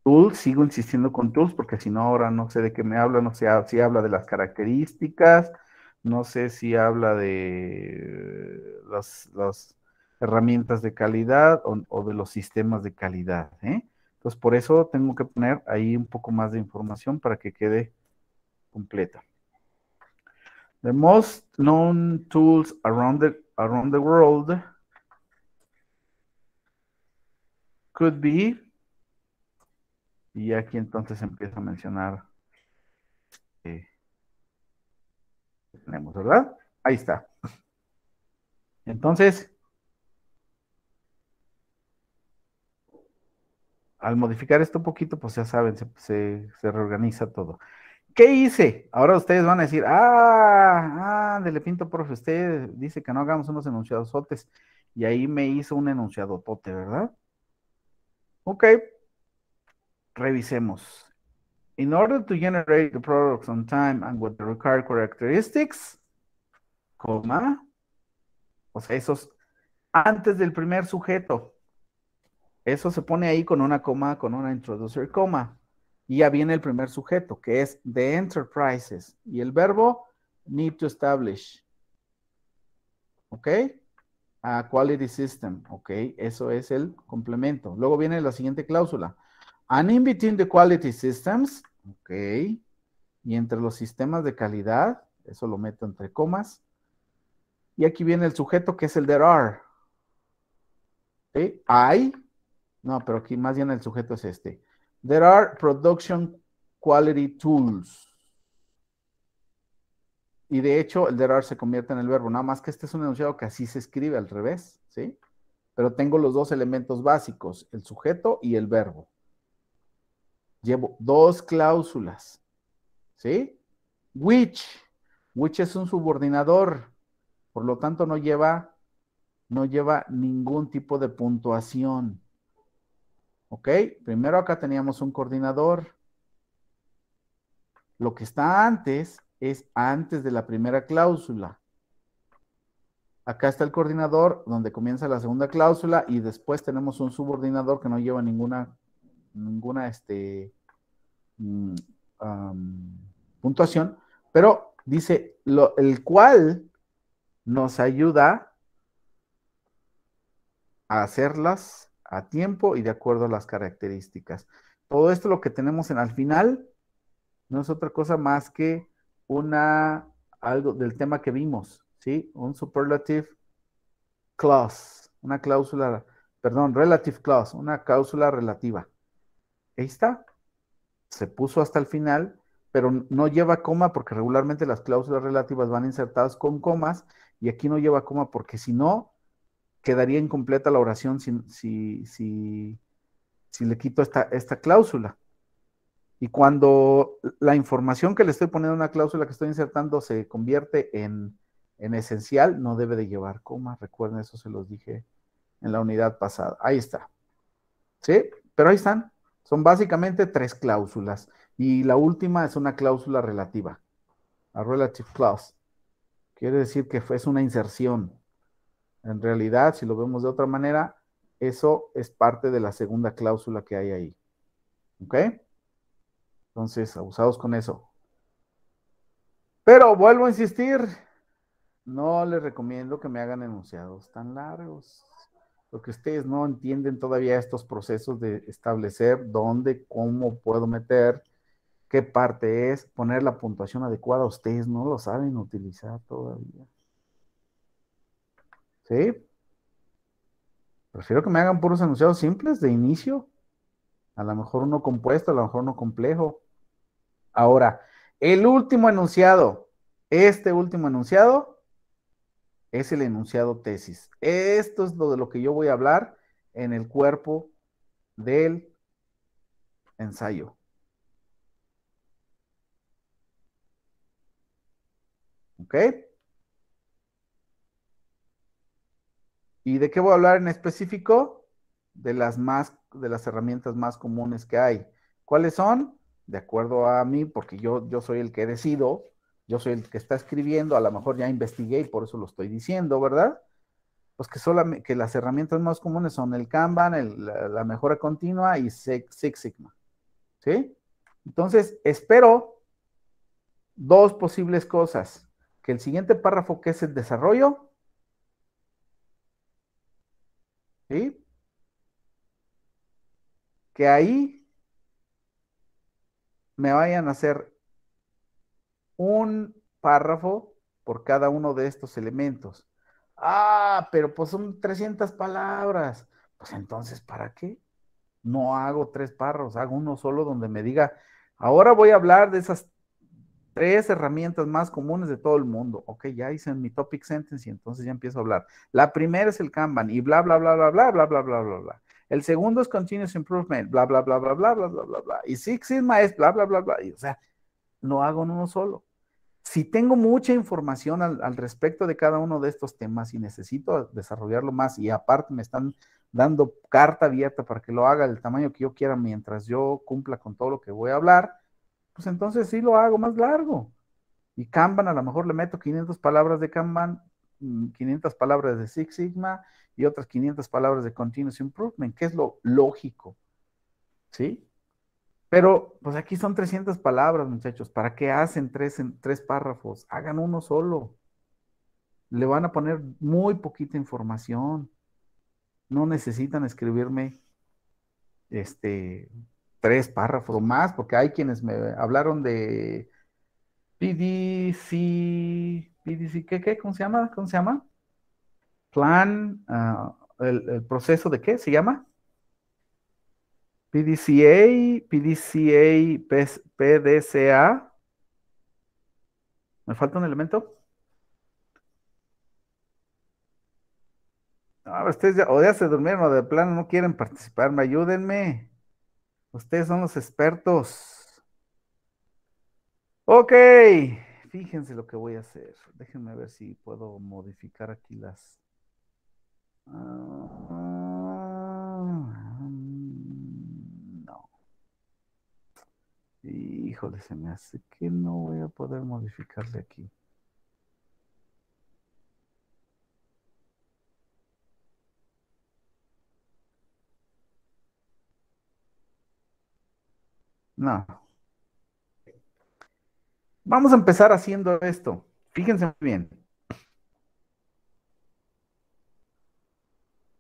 tools, sigo insistiendo con tools porque si no ahora no sé de qué me habla, no sé ah, si habla de las características, no sé si habla de las, herramientas de calidad o, de los sistemas de calidad. ¿eh? Entonces, por eso tengo que poner ahí un poco más de información para que quede completa. The most known tools around the, around the world could be, y aquí entonces empieza a mencionar eh, tenemos, ¿verdad? Ahí está. Entonces, al modificar esto un poquito, pues ya saben, se, reorganiza todo. ¿Qué hice? Ahora ustedes van a decir, ah, ah, le pinto, profe, usted dice que no hagamos unos enunciadosotes. Y ahí me hizo un enunciado tote, ¿verdad? Ok. Revisemos. In order to generate the products on time and with the required characteristics, coma, o sea, esos antes del primer sujeto. Eso se pone ahí con una coma, con una introducer coma. Y ya viene el primer sujeto, que es the enterprises. Y el verbo need to establish. ¿Ok? A quality system. ¿Ok? Eso es el complemento. Luego viene la siguiente cláusula. And in between the quality systems, ok, y entre los sistemas de calidad, eso lo meto entre comas. Y aquí viene el sujeto que es el there are. ¿Sí? I, no, pero aquí más bien el sujeto es este. There are production quality tools. Y de hecho, el there are se convierte en el verbo, nada más que este es un enunciado que así se escribe al revés, ¿sí? Pero tengo los dos elementos básicos, el sujeto y el verbo. Llevo dos cláusulas. ¿Sí? Which. Which es un subordinador. Por lo tanto, no lleva, no lleva ningún tipo de puntuación. ¿Ok? Primero acá teníamos un coordinador. Lo que está antes es antes de la primera cláusula. Acá está el coordinador donde comienza la segunda cláusula y después tenemos un subordinador que no lleva ninguna, ninguna este, Mm, puntuación, pero dice, el cual nos ayuda a hacerlas a tiempo y de acuerdo a las características. Todo esto lo que tenemos en al final no es otra cosa más que una algo del tema que vimos, ¿sí? Un superlative clause, una cláusula, perdón, relative clause, una cláusula relativa. Ahí está se puso hasta el final, pero no lleva coma porque regularmente las cláusulas relativas van insertadas con comas y aquí no lleva coma porque si no, quedaría incompleta la oración si, si, le quito esta, esta cláusula. Y cuando la información que le estoy poniendo a una cláusula que estoy insertando se convierte en, en, esencial, no debe de llevar coma. Recuerden, eso se los dije en la unidad pasada. Ahí está. ¿Sí? Pero ahí están. Son básicamente tres cláusulas y la última es una cláusula relativa, a relative clause. Quiere decir que es una inserción. En realidad, si lo vemos de otra manera, eso es parte de la segunda cláusula que hay ahí. ¿Ok? Entonces, abusados con eso. Pero vuelvo a insistir, no les recomiendo que me hagan enunciados tan largos lo que ustedes no entienden todavía estos procesos de establecer dónde, cómo puedo meter, qué parte es, poner la puntuación adecuada, ustedes no lo saben utilizar todavía. ¿Sí? Prefiero que me hagan puros enunciados simples de inicio. A lo mejor uno compuesto, a lo mejor uno complejo. Ahora, el último enunciado, este último enunciado, es el enunciado tesis. Esto es lo de lo que yo voy a hablar en el cuerpo del ensayo. ¿Ok? ¿Y de qué voy a hablar en específico? De las más, de las herramientas más comunes que hay. ¿Cuáles son? De acuerdo a mí, porque yo, yo soy el que decido yo soy el que está escribiendo, a lo mejor ya investigué y por eso lo estoy diciendo, ¿verdad? Pues que, solamente, las herramientas más comunes son el Kanban, la, la, mejora continua y Six Sigma, ¿sí? Entonces, espero dos posibles cosas. Que el siguiente párrafo que es el desarrollo, ¿sí? Que ahí me vayan a hacer un párrafo por cada uno de estos elementos. Ah, pero pues son 300 palabras. Pues entonces, ¿para qué? No hago tres párrafos, hago uno solo donde me diga, ahora voy a hablar de esas tres herramientas más comunes de todo el mundo. Ok, ya hice mi topic sentence y entonces ya empiezo a hablar. La primera es el Kanban y bla, bla, bla, bla, bla, bla, bla, bla, bla, bla. El segundo es continuous improvement, bla, bla, bla, bla, bla, bla, bla, bla, bla. Y Six Sigma es bla, bla, bla, bla. o sea, no hago uno solo. Si tengo mucha información al, respecto de cada uno de estos temas y necesito desarrollarlo más y aparte me están dando carta abierta para que lo haga del tamaño que yo quiera mientras yo cumpla con todo lo que voy a hablar, pues entonces sí lo hago más largo. Y Kanban, a lo mejor le meto 500 palabras de Kanban, 500 mm, palabras de Six Sigma y otras 500 palabras de Continuous Improvement, que es lo lógico. ¿Sí? Pero, pues aquí son 300 palabras, muchachos. ¿Para qué hacen tres, tres párrafos? Hagan uno solo. Le van a poner muy poquita información. No necesitan escribirme este, tres párrafos o más, porque hay quienes me hablaron de PDC, PDC, ¿qué, qué? ¿Cómo se llama? ¿Cómo se llama? Plan, ah, el, el, proceso de qué se llama? PDCA, PDCA, PDCA. ¿Me falta un elemento? Ah, ustedes ya, o ya se durmieron o de plano no quieren participar, me ayúdenme. Ustedes son los expertos. Ok, fíjense lo que voy a hacer. Déjenme ver si puedo modificar aquí las... Ah Híjole, se me hace que no voy a poder modificarle aquí. No. Vamos a empezar haciendo esto. Fíjense bien.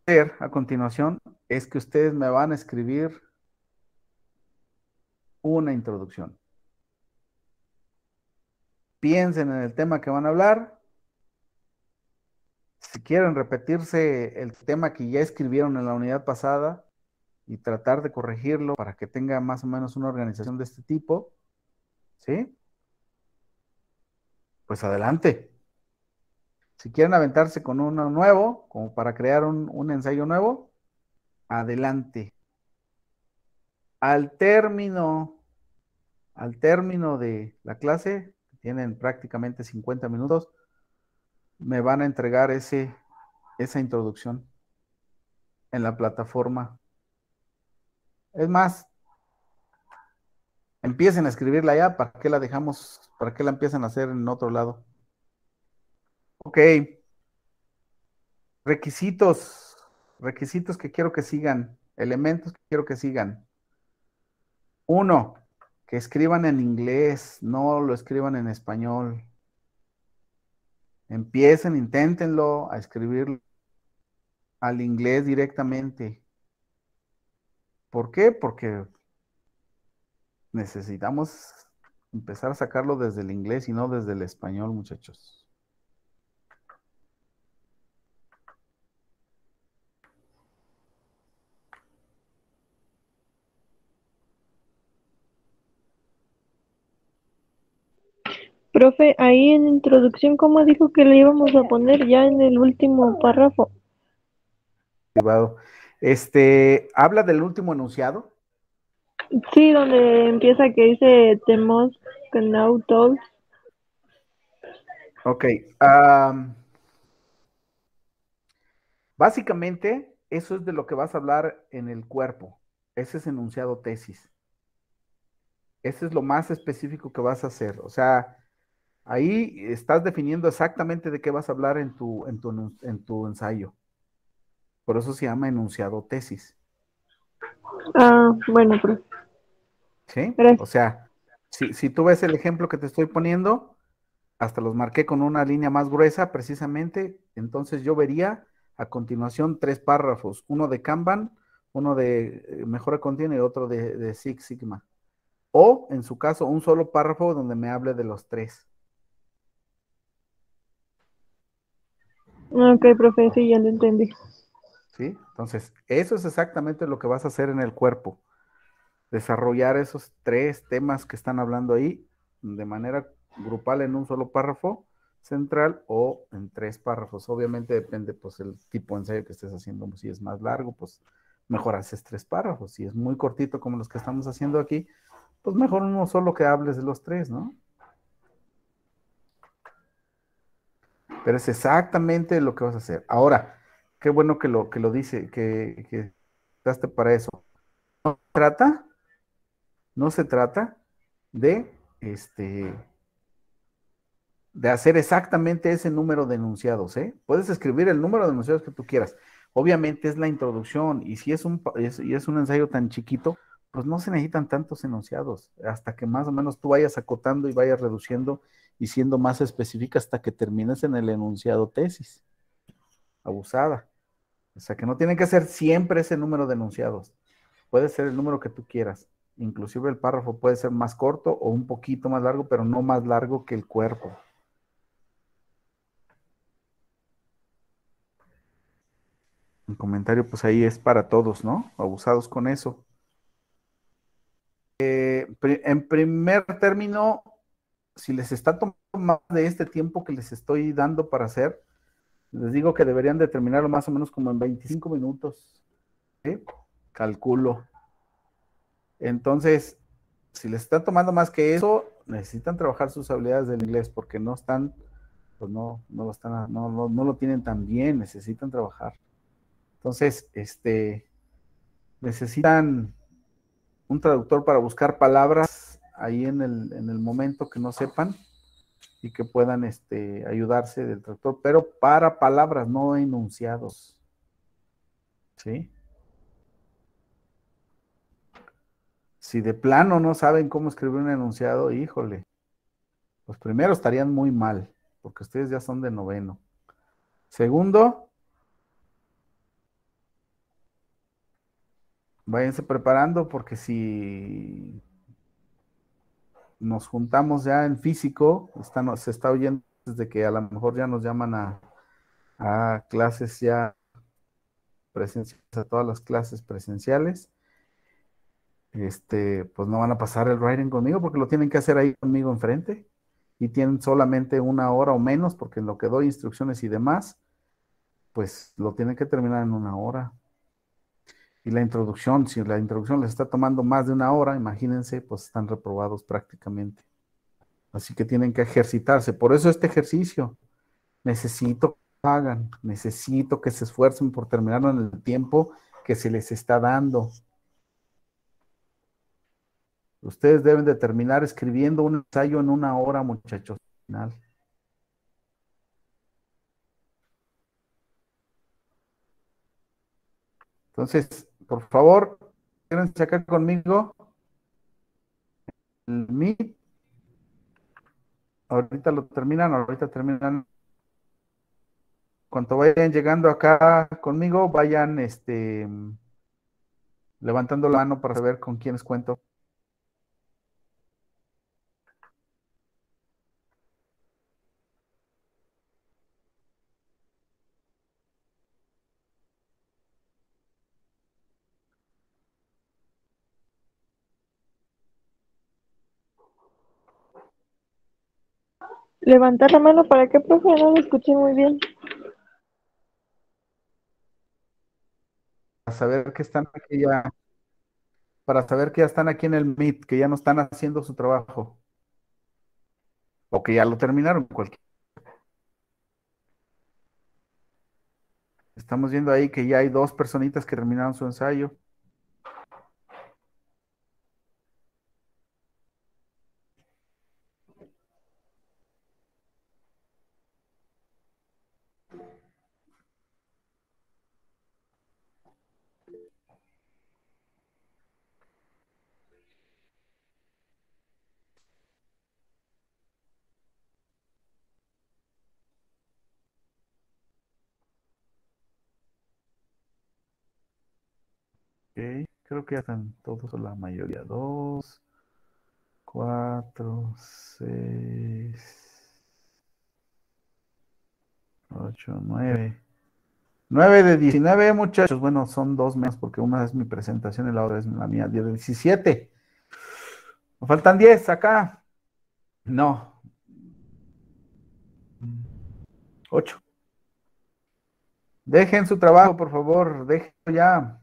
bien. A continuación es que ustedes me van a escribir una introducción. Piensen en el tema que van a hablar. Si quieren repetirse el tema que ya escribieron en la unidad pasada y tratar de corregirlo para que tenga más o menos una organización de este tipo, ¿sí? Pues adelante. Si quieren aventarse con uno nuevo, como para crear un, un ensayo nuevo, adelante al término, al término de la clase, tienen prácticamente 50 minutos, me van a entregar ese, esa introducción en la plataforma. Es más, empiecen a escribirla ya, ¿para qué la dejamos? ¿Para qué la empiezan a hacer en otro lado? Ok. Requisitos, requisitos que quiero que sigan, elementos que quiero que sigan. Uno, que escriban en inglés, no lo escriban en español. Empiecen, inténtenlo a escribir al inglés directamente. ¿Por qué? Porque necesitamos empezar a sacarlo desde el inglés y no desde el español, muchachos. profe ahí en introducción, ¿cómo dijo que le íbamos a poner ya en el último párrafo? Este, ¿habla del último enunciado? Sí, donde empieza que dice Temos now Talks. Ok. básicamente, eso es de lo que vas a hablar en el cuerpo. Ese es enunciado tesis. Ese es lo más específico que vas a hacer. O sea, Ahí estás definiendo exactamente de qué vas a hablar en tu, en tu, ensayo. Por eso se llama enunciado tesis. Ah, bueno, pero... ¿Sí? O sea, si, tú ves el ejemplo que te estoy poniendo, hasta los marqué con una línea más gruesa precisamente, entonces yo vería a continuación tres párrafos, uno de Kanban, uno de eh, Mejora Contiene y otro de, de Six Sigma. O, en su caso, un solo párrafo donde me hable de los tres. Ok, profe, sí, ya lo entendí. ¿Sí? Entonces, eso es exactamente lo que vas a hacer en el cuerpo. Desarrollar esos tres temas que están hablando ahí de manera grupal en un solo párrafo central o en tres párrafos. Obviamente depende pues el tipo de ensayo que estés haciendo. Si es más largo, pues mejor haces tres párrafos. Si es muy cortito como los que estamos haciendo aquí, pues mejor uno solo que hables de los tres, ¿no? Pero es exactamente lo que vas a hacer. Ahora, qué bueno que lo, que lo dice, que, que para eso. No se trata, no se trata de este de hacer exactamente ese número de enunciados, ¿eh? Puedes escribir el número de enunciados que tú quieras. Obviamente es la introducción y si es un, y es un ensayo tan chiquito, pues no se necesitan tantos enunciados hasta que más o menos tú vayas acotando y vayas reduciendo y siendo más específica hasta que termines en el enunciado tesis. Abusada. O sea, que no tiene que ser siempre ese número de enunciados. Puede ser el número que tú quieras. Inclusive el párrafo puede ser más corto o un poquito más largo, pero no más largo que el cuerpo. un comentario, pues ahí es para todos, ¿no? Abusados con eso. Eh, en primer término, si les está tomando más de este tiempo que les estoy dando para hacer, les digo que deberían de terminarlo más o menos como en 25 minutos. Calculo. Entonces, si les está tomando más que eso, necesitan trabajar sus habilidades del inglés porque no están, pues no, no lo están, no lo tienen tan bien, necesitan trabajar. Entonces, este, necesitan un traductor para buscar palabras ahí en el, momento que no sepan y que puedan este, ayudarse del tractor, pero para palabras, no enunciados. ¿Sí? Si de plano no saben cómo escribir un enunciado, híjole, los pues primeros estarían muy mal, porque ustedes ya son de noveno. Segundo, váyanse preparando porque si nos juntamos ya en físico, se está oyendo desde que a lo mejor ya nos llaman a, a clases ya presenciales, a todas las clases presenciales. Este, pues no van a pasar el writing conmigo porque lo tienen que hacer ahí conmigo enfrente y tienen solamente una hora o menos porque en lo que doy instrucciones y demás, pues lo tienen que terminar en una hora y la introducción, si la introducción les está tomando más de una hora, imagínense, pues están reprobados prácticamente. Así que tienen que ejercitarse. Por eso este ejercicio, necesito que hagan, necesito que se esfuercen por terminarlo en el tiempo que se les está dando. Ustedes deben de terminar escribiendo un ensayo en una hora, muchachos. Entonces, por favor, quieren sacar conmigo el Meet. Ahorita lo terminan, ahorita terminan. Cuando vayan llegando acá conmigo, vayan este levantando la mano para saber con quiénes cuento. Levantar la mano para que, profe, no lo escuché muy bien. Para saber que están aquí ya, para saber que ya están aquí en el MIT, que ya no están haciendo su trabajo. O que ya lo terminaron, Estamos viendo ahí que ya hay dos personitas que terminaron su ensayo. que ya todos o la mayoría. 2 4 6 8, 9. 9 de 19, muchachos. Bueno, son dos menos porque una es mi presentación y la otra es la mía. 10 de 17. Me faltan 10 acá. No. 8. Dejen su trabajo, por favor. Dejen ya.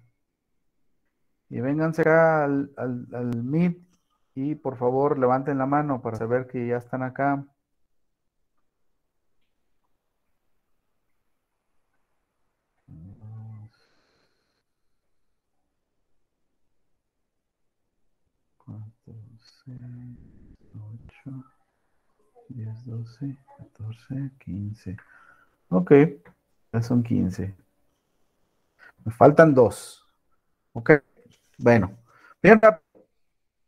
Y vénganse al, al, al Meet y por favor levanten la mano para saber que ya están acá. Cuatro, seis, ocho, diez, doce, catorce, quince. Ok, ya son quince. Me faltan dos. Ok. Bueno, bien,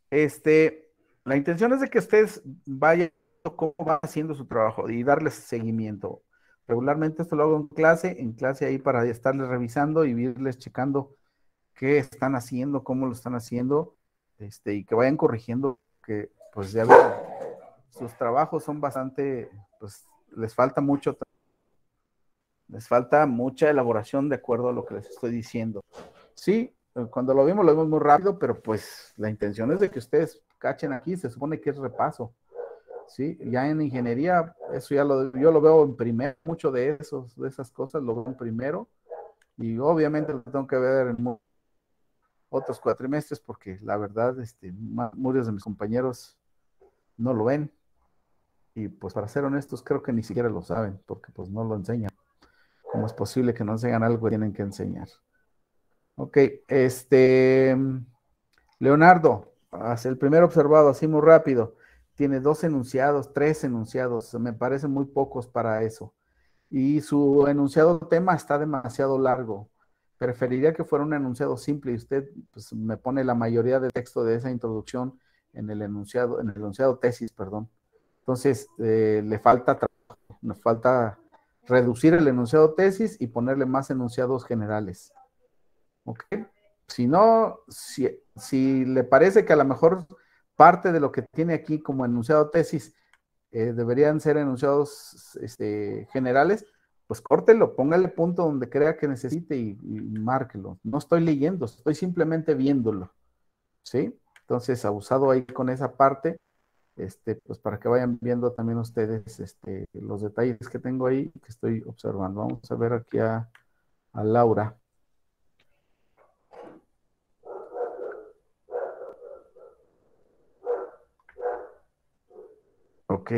este, la intención es de que ustedes vayan cómo va haciendo su trabajo y darles seguimiento. Regularmente esto lo hago en clase, en clase ahí para estarles revisando y irles checando qué están haciendo, cómo lo están haciendo, este, y que vayan corrigiendo, que pues ya sus trabajos son bastante, pues les falta mucho, les falta mucha elaboración de acuerdo a lo que les estoy diciendo. Sí, cuando lo vimos, lo vimos muy rápido, pero pues la intención es de que ustedes cachen aquí, se supone que es repaso. Sí, ya en ingeniería, eso ya lo, yo lo veo en primero, mucho de esos, de esas cosas lo veo en primero, y obviamente lo tengo que ver en otros cuatrimestres, porque la verdad, este, muchos de mis compañeros no lo ven, y pues para ser honestos, creo que ni siquiera lo saben, porque pues no lo enseñan. ¿Cómo es posible que no enseñan algo que tienen que enseñar? Ok, este. Mm, Leonardo, ah, el primer observado, así muy rápido, tiene dos enunciados, tres enunciados, me parecen muy pocos para eso. Y su enunciado tema está demasiado largo. Preferiría que fuera un enunciado simple y usted pues, me pone la mayoría de texto de esa introducción en el enunciado, en el enunciado tesis, perdón. Entonces, eh, le falta trabajo, nos falta reducir el enunciado tesis y ponerle más enunciados generales. ¿Ok? Si no, si, si le parece que a lo mejor parte de lo que tiene aquí como enunciado tesis eh, deberían ser enunciados este, generales, pues córtelo, póngale punto donde crea que necesite y, márquelo. No estoy leyendo, estoy simplemente viéndolo. ¿Sí? Entonces, abusado ahí con esa parte, este, pues para que vayan viendo también ustedes este, los detalles que tengo ahí, que estoy observando. Vamos a ver aquí a, a Laura. Ok.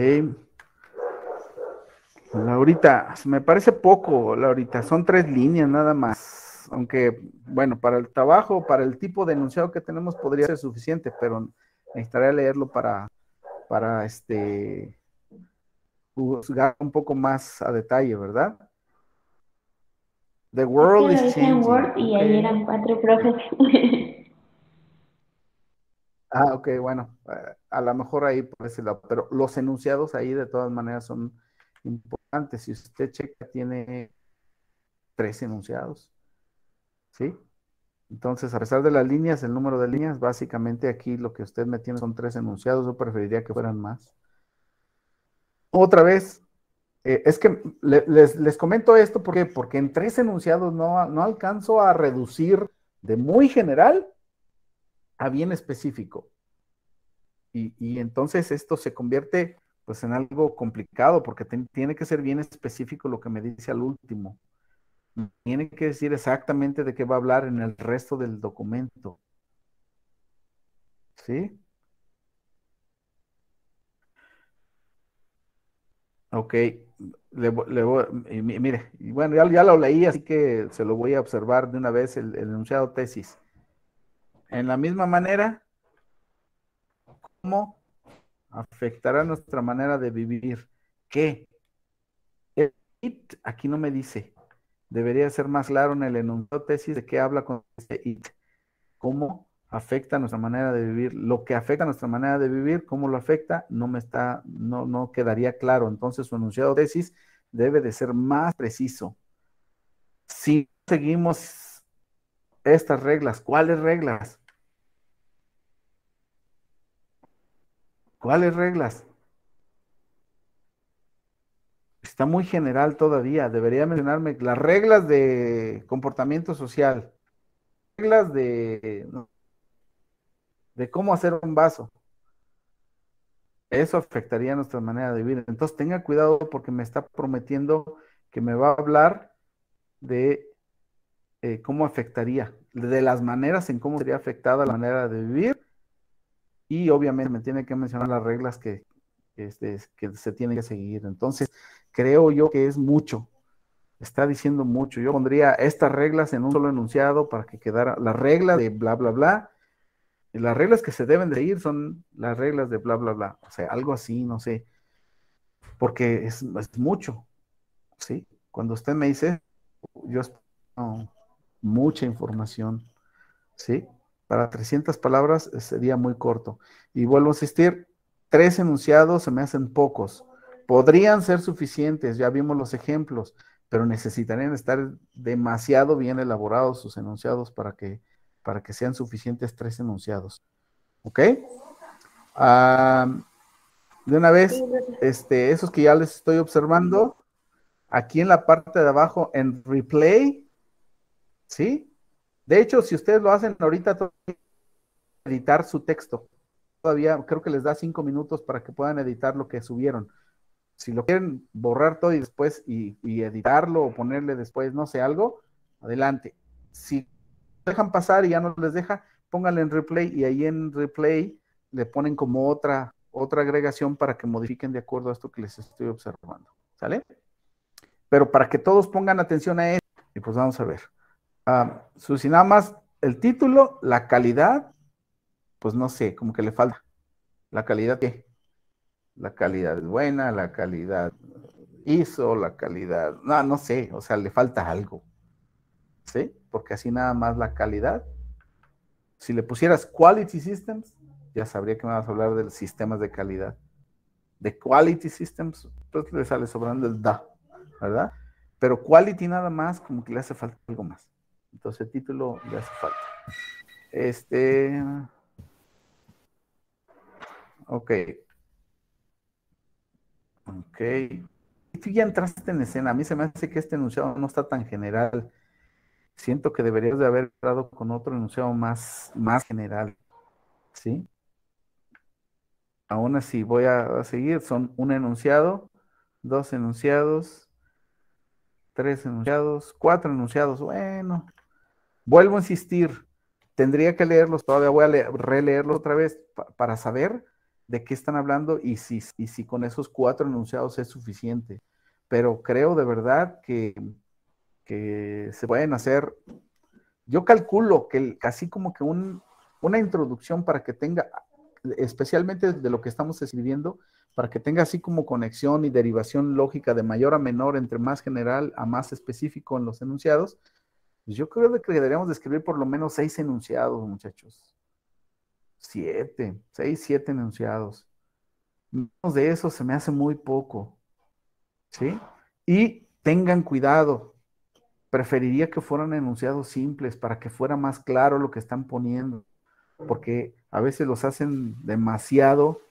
Laurita, me parece poco, Laurita, son tres líneas nada más. Aunque, bueno, para el trabajo, para el tipo de enunciado que tenemos podría ser suficiente, pero necesitaría leerlo para, para este, juzgar un poco más a detalle, ¿verdad? The world is changing. y eran cuatro Ah, ok, bueno, eh, a lo mejor ahí por ese lado, pero los enunciados ahí de todas maneras son importantes. Si usted checa, tiene tres enunciados, ¿sí? Entonces, a pesar de las líneas, el número de líneas, básicamente aquí lo que usted me tiene son tres enunciados, yo preferiría que fueran más. Otra vez, eh, es que les, comento esto porque, porque en tres enunciados no, no alcanzo a reducir de muy general a bien específico. Y, entonces esto se convierte pues en algo complicado porque tiene que ser bien específico lo que me dice al último. Tiene que decir exactamente de qué va a hablar en el resto del documento. ¿Sí? Ok, le, voy, mire, bueno, ya, lo leí, así que se lo voy a observar de una vez el enunciado tesis en la misma manera, ¿cómo afectará nuestra manera de vivir? ¿Qué? El it aquí no me dice. Debería ser más claro en el enunciado tesis de qué habla con este it. ¿Cómo afecta nuestra manera de vivir? Lo que afecta nuestra manera de vivir, ¿cómo lo afecta? No me está, no, no quedaría claro. Entonces su enunciado tesis debe de ser más preciso. Si seguimos estas reglas. ¿Cuáles reglas? ¿Cuáles reglas? Está muy general todavía. Debería mencionarme las reglas de comportamiento social, reglas de, de cómo hacer un vaso. Eso afectaría nuestra manera de vivir. Entonces tenga cuidado porque me está prometiendo que me va a hablar de eh, cómo afectaría, de las maneras en cómo sería afectada la manera de vivir y obviamente me tiene que mencionar las reglas que, este, que se tienen que seguir. Entonces, creo yo que es mucho, está diciendo mucho. Yo pondría estas reglas en un solo enunciado para que quedara la regla de bla, bla, bla. las reglas que se deben de ir son las reglas de bla, bla, bla. O sea, algo así, no sé. Porque es, mucho, ¿sí? Cuando usted me dice, yo mucha información, ¿sí? Para 300 palabras eh, sería muy corto. Y vuelvo a insistir, tres enunciados se me hacen pocos. Podrían ser suficientes, ya vimos los ejemplos, pero necesitarían estar demasiado bien elaborados sus enunciados para que, para que sean suficientes tres enunciados. ¿Ok? de una vez, este, esos que ya les estoy observando, aquí en la parte de abajo, en replay, ¿Sí? De hecho, si ustedes lo hacen ahorita, editar su texto. Todavía creo que les da cinco minutos para que puedan editar lo que subieron. Si lo quieren borrar todo y después y, editarlo o ponerle después, no sé, algo, adelante. Si dejan pasar y ya no les deja, pónganle en replay y ahí en replay le ponen como otra, otra agregación para que modifiquen de acuerdo a esto que les estoy observando. ¿Sale? Pero para que todos pongan atención a eso, y pues vamos a ver. Ah, nada más el título, la calidad, pues no sé, como que le falta. ¿La calidad qué? La calidad es buena, la calidad hizo, la calidad, no, no sé, o sea, le falta algo. ¿Sí? Porque así nada más la calidad. Si le pusieras quality systems, ya sabría que me vas a hablar de sistemas de calidad. De quality systems, pues le sale sobrando el da, ¿verdad? Pero quality nada más, como que le hace falta algo más. Entonces el título ya hace falta. Este. Ok. Ok. Tú ya entraste en escena. A mí se me hace que este enunciado no está tan general. Siento que deberías de haber entrado con otro enunciado más, más general. ¿Sí? Aún así, voy a seguir. Son un enunciado, dos enunciados, tres enunciados, cuatro enunciados. Bueno, Vuelvo a insistir, tendría que leerlos, todavía voy a releerlo otra vez para saber de qué están hablando y si, con esos cuatro enunciados es suficiente. Pero creo de verdad que, se pueden hacer, yo calculo que el, casi como que una introducción para que tenga, especialmente de lo que estamos escribiendo, para que tenga así como conexión y derivación lógica de mayor a menor, entre más general a más específico en los enunciados, pues yo creo que deberíamos de escribir por lo menos seis enunciados, muchachos. Siete, seis, siete enunciados. Menos de eso se me hace muy poco. ¿Sí? Y tengan cuidado. Preferiría que fueran enunciados simples para que fuera más claro lo que están poniendo. Porque a veces los hacen demasiado,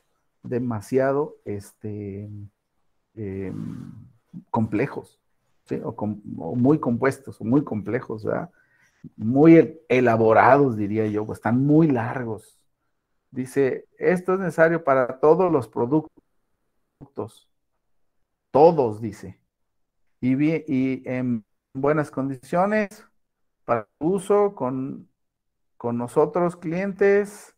demasiado, este, em, complejos o, muy compuestos, o muy complejos, ¿verdad? muy elaborados, diría yo, pues, están muy largos. Dice, esto es necesario para todos los productos, todos, dice, y, y en buenas condiciones para uso con, nosotros clientes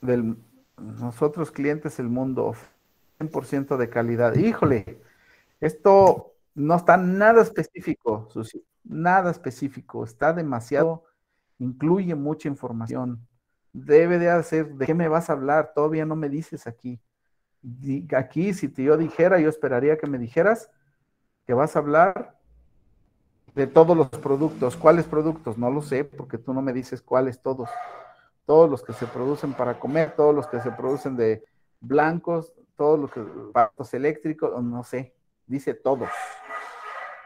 del nosotros clientes el mundo 100% de calidad. Híjole, esto no está nada específico, Susi, nada específico, está demasiado, incluye mucha información. Debe de hacer, ¿de qué me vas a hablar? Todavía no me dices aquí. Aquí, si te yo dijera, yo esperaría que me dijeras que vas a hablar de todos los productos. ¿Cuáles productos? No lo sé, porque tú no me dices cuáles todos. Todos los que se producen para comer, todos los que se producen de blancos, todos los aparatos eléctricos, no sé, dice todos.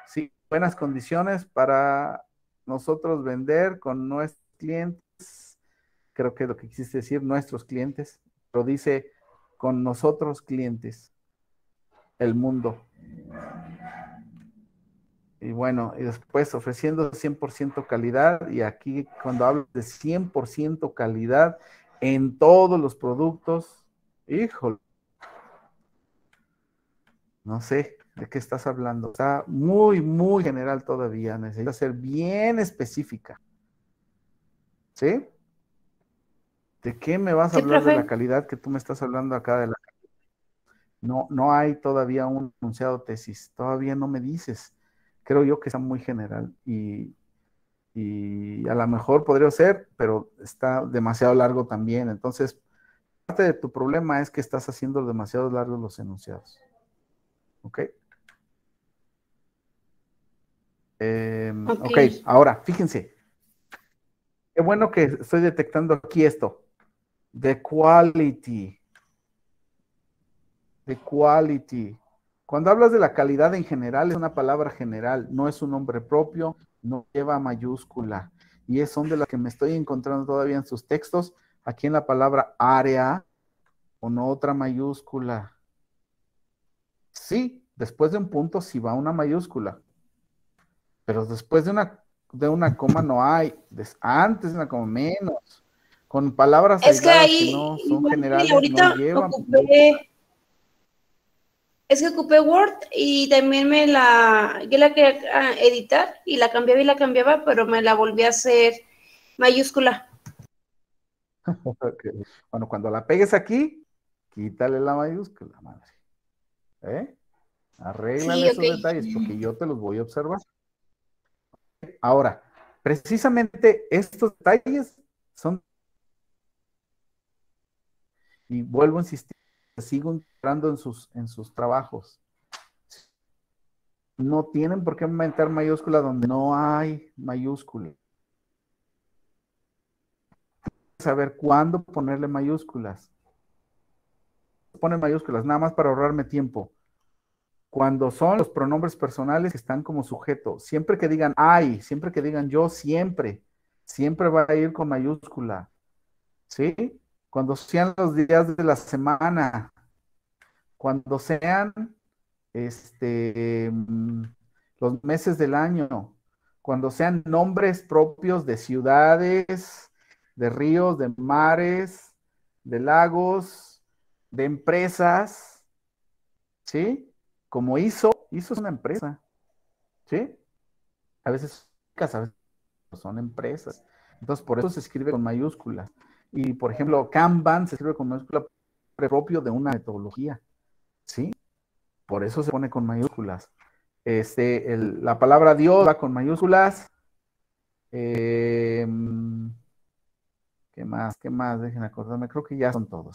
Sí, buenas condiciones para nosotros vender con nuestros clientes, creo que lo que quisiste decir, nuestros clientes, pero dice con nosotros clientes, el mundo. Y bueno, y después ofreciendo 100% calidad, y aquí cuando hablo de 100% calidad en todos los productos, híjole, no sé de qué estás hablando. Está muy, muy general todavía. Necesita ser bien específica. ¿Sí? ¿De qué me vas a hablar de la calidad que tú me estás hablando acá de la no, no hay todavía un enunciado tesis, todavía no me dices. Creo yo que está muy general y, y a lo mejor podría ser, pero está demasiado largo también. Entonces, parte de tu problema es que estás haciendo demasiado largos los enunciados. Em, ¿Ok? okay. ahora, fíjense. Qué bueno que estoy detectando aquí esto. The quality. The quality. Cuando hablas de la calidad en general, es una palabra general, no es un nombre propio, no lleva mayúscula. Y es son de las que me estoy encontrando todavía en sus textos, aquí en la palabra área, con otra mayúscula. Sí, después de un punto sí va una mayúscula, pero después de una, de una coma no hay, antes de una coma menos, con palabras es que, no son generales, ahorita llevan, pues, ocupé, es que ocupé Word y también me la, yo la quería ah, editar y la cambiaba y la cambiaba, pero me la volví a hacer mayúscula. Bueno, cuando la pegues aquí, quítale la mayúscula, madre. ¿eh? esos detalles porque yo te los voy a observar. Ahora, precisamente estos detalles son... Y vuelvo a insistir, sigo entrando en sus, en sus trabajos. No tienen por qué aumentar mayúsculas donde no hay mayúscula. Saber cuándo ponerle mayúsculas pone mayúsculas, nada más para ahorrarme tiempo. Cuando son los pronombres personales que están como sujeto, siempre que digan ay, siempre que digan yo, siempre, siempre va a ir con mayúscula. ¿Sí? Cuando sean los días de la semana, cuando sean este, los meses del año, cuando sean nombres propios de ciudades, de ríos, de mares, de lagos, de empresas, ¿sí? Como hizo, hizo es una empresa, ¿sí? A veces, a son empresas. Entonces, por eso se escribe con mayúsculas. Y, por ejemplo, Kanban se escribe con mayúscula propio de una metodología, ¿sí? Por eso se pone con mayúsculas. Este, la palabra Dios va con mayúsculas. Em, ¿Qué más? ¿Qué más? Dejen acordarme. Creo que ya son todos.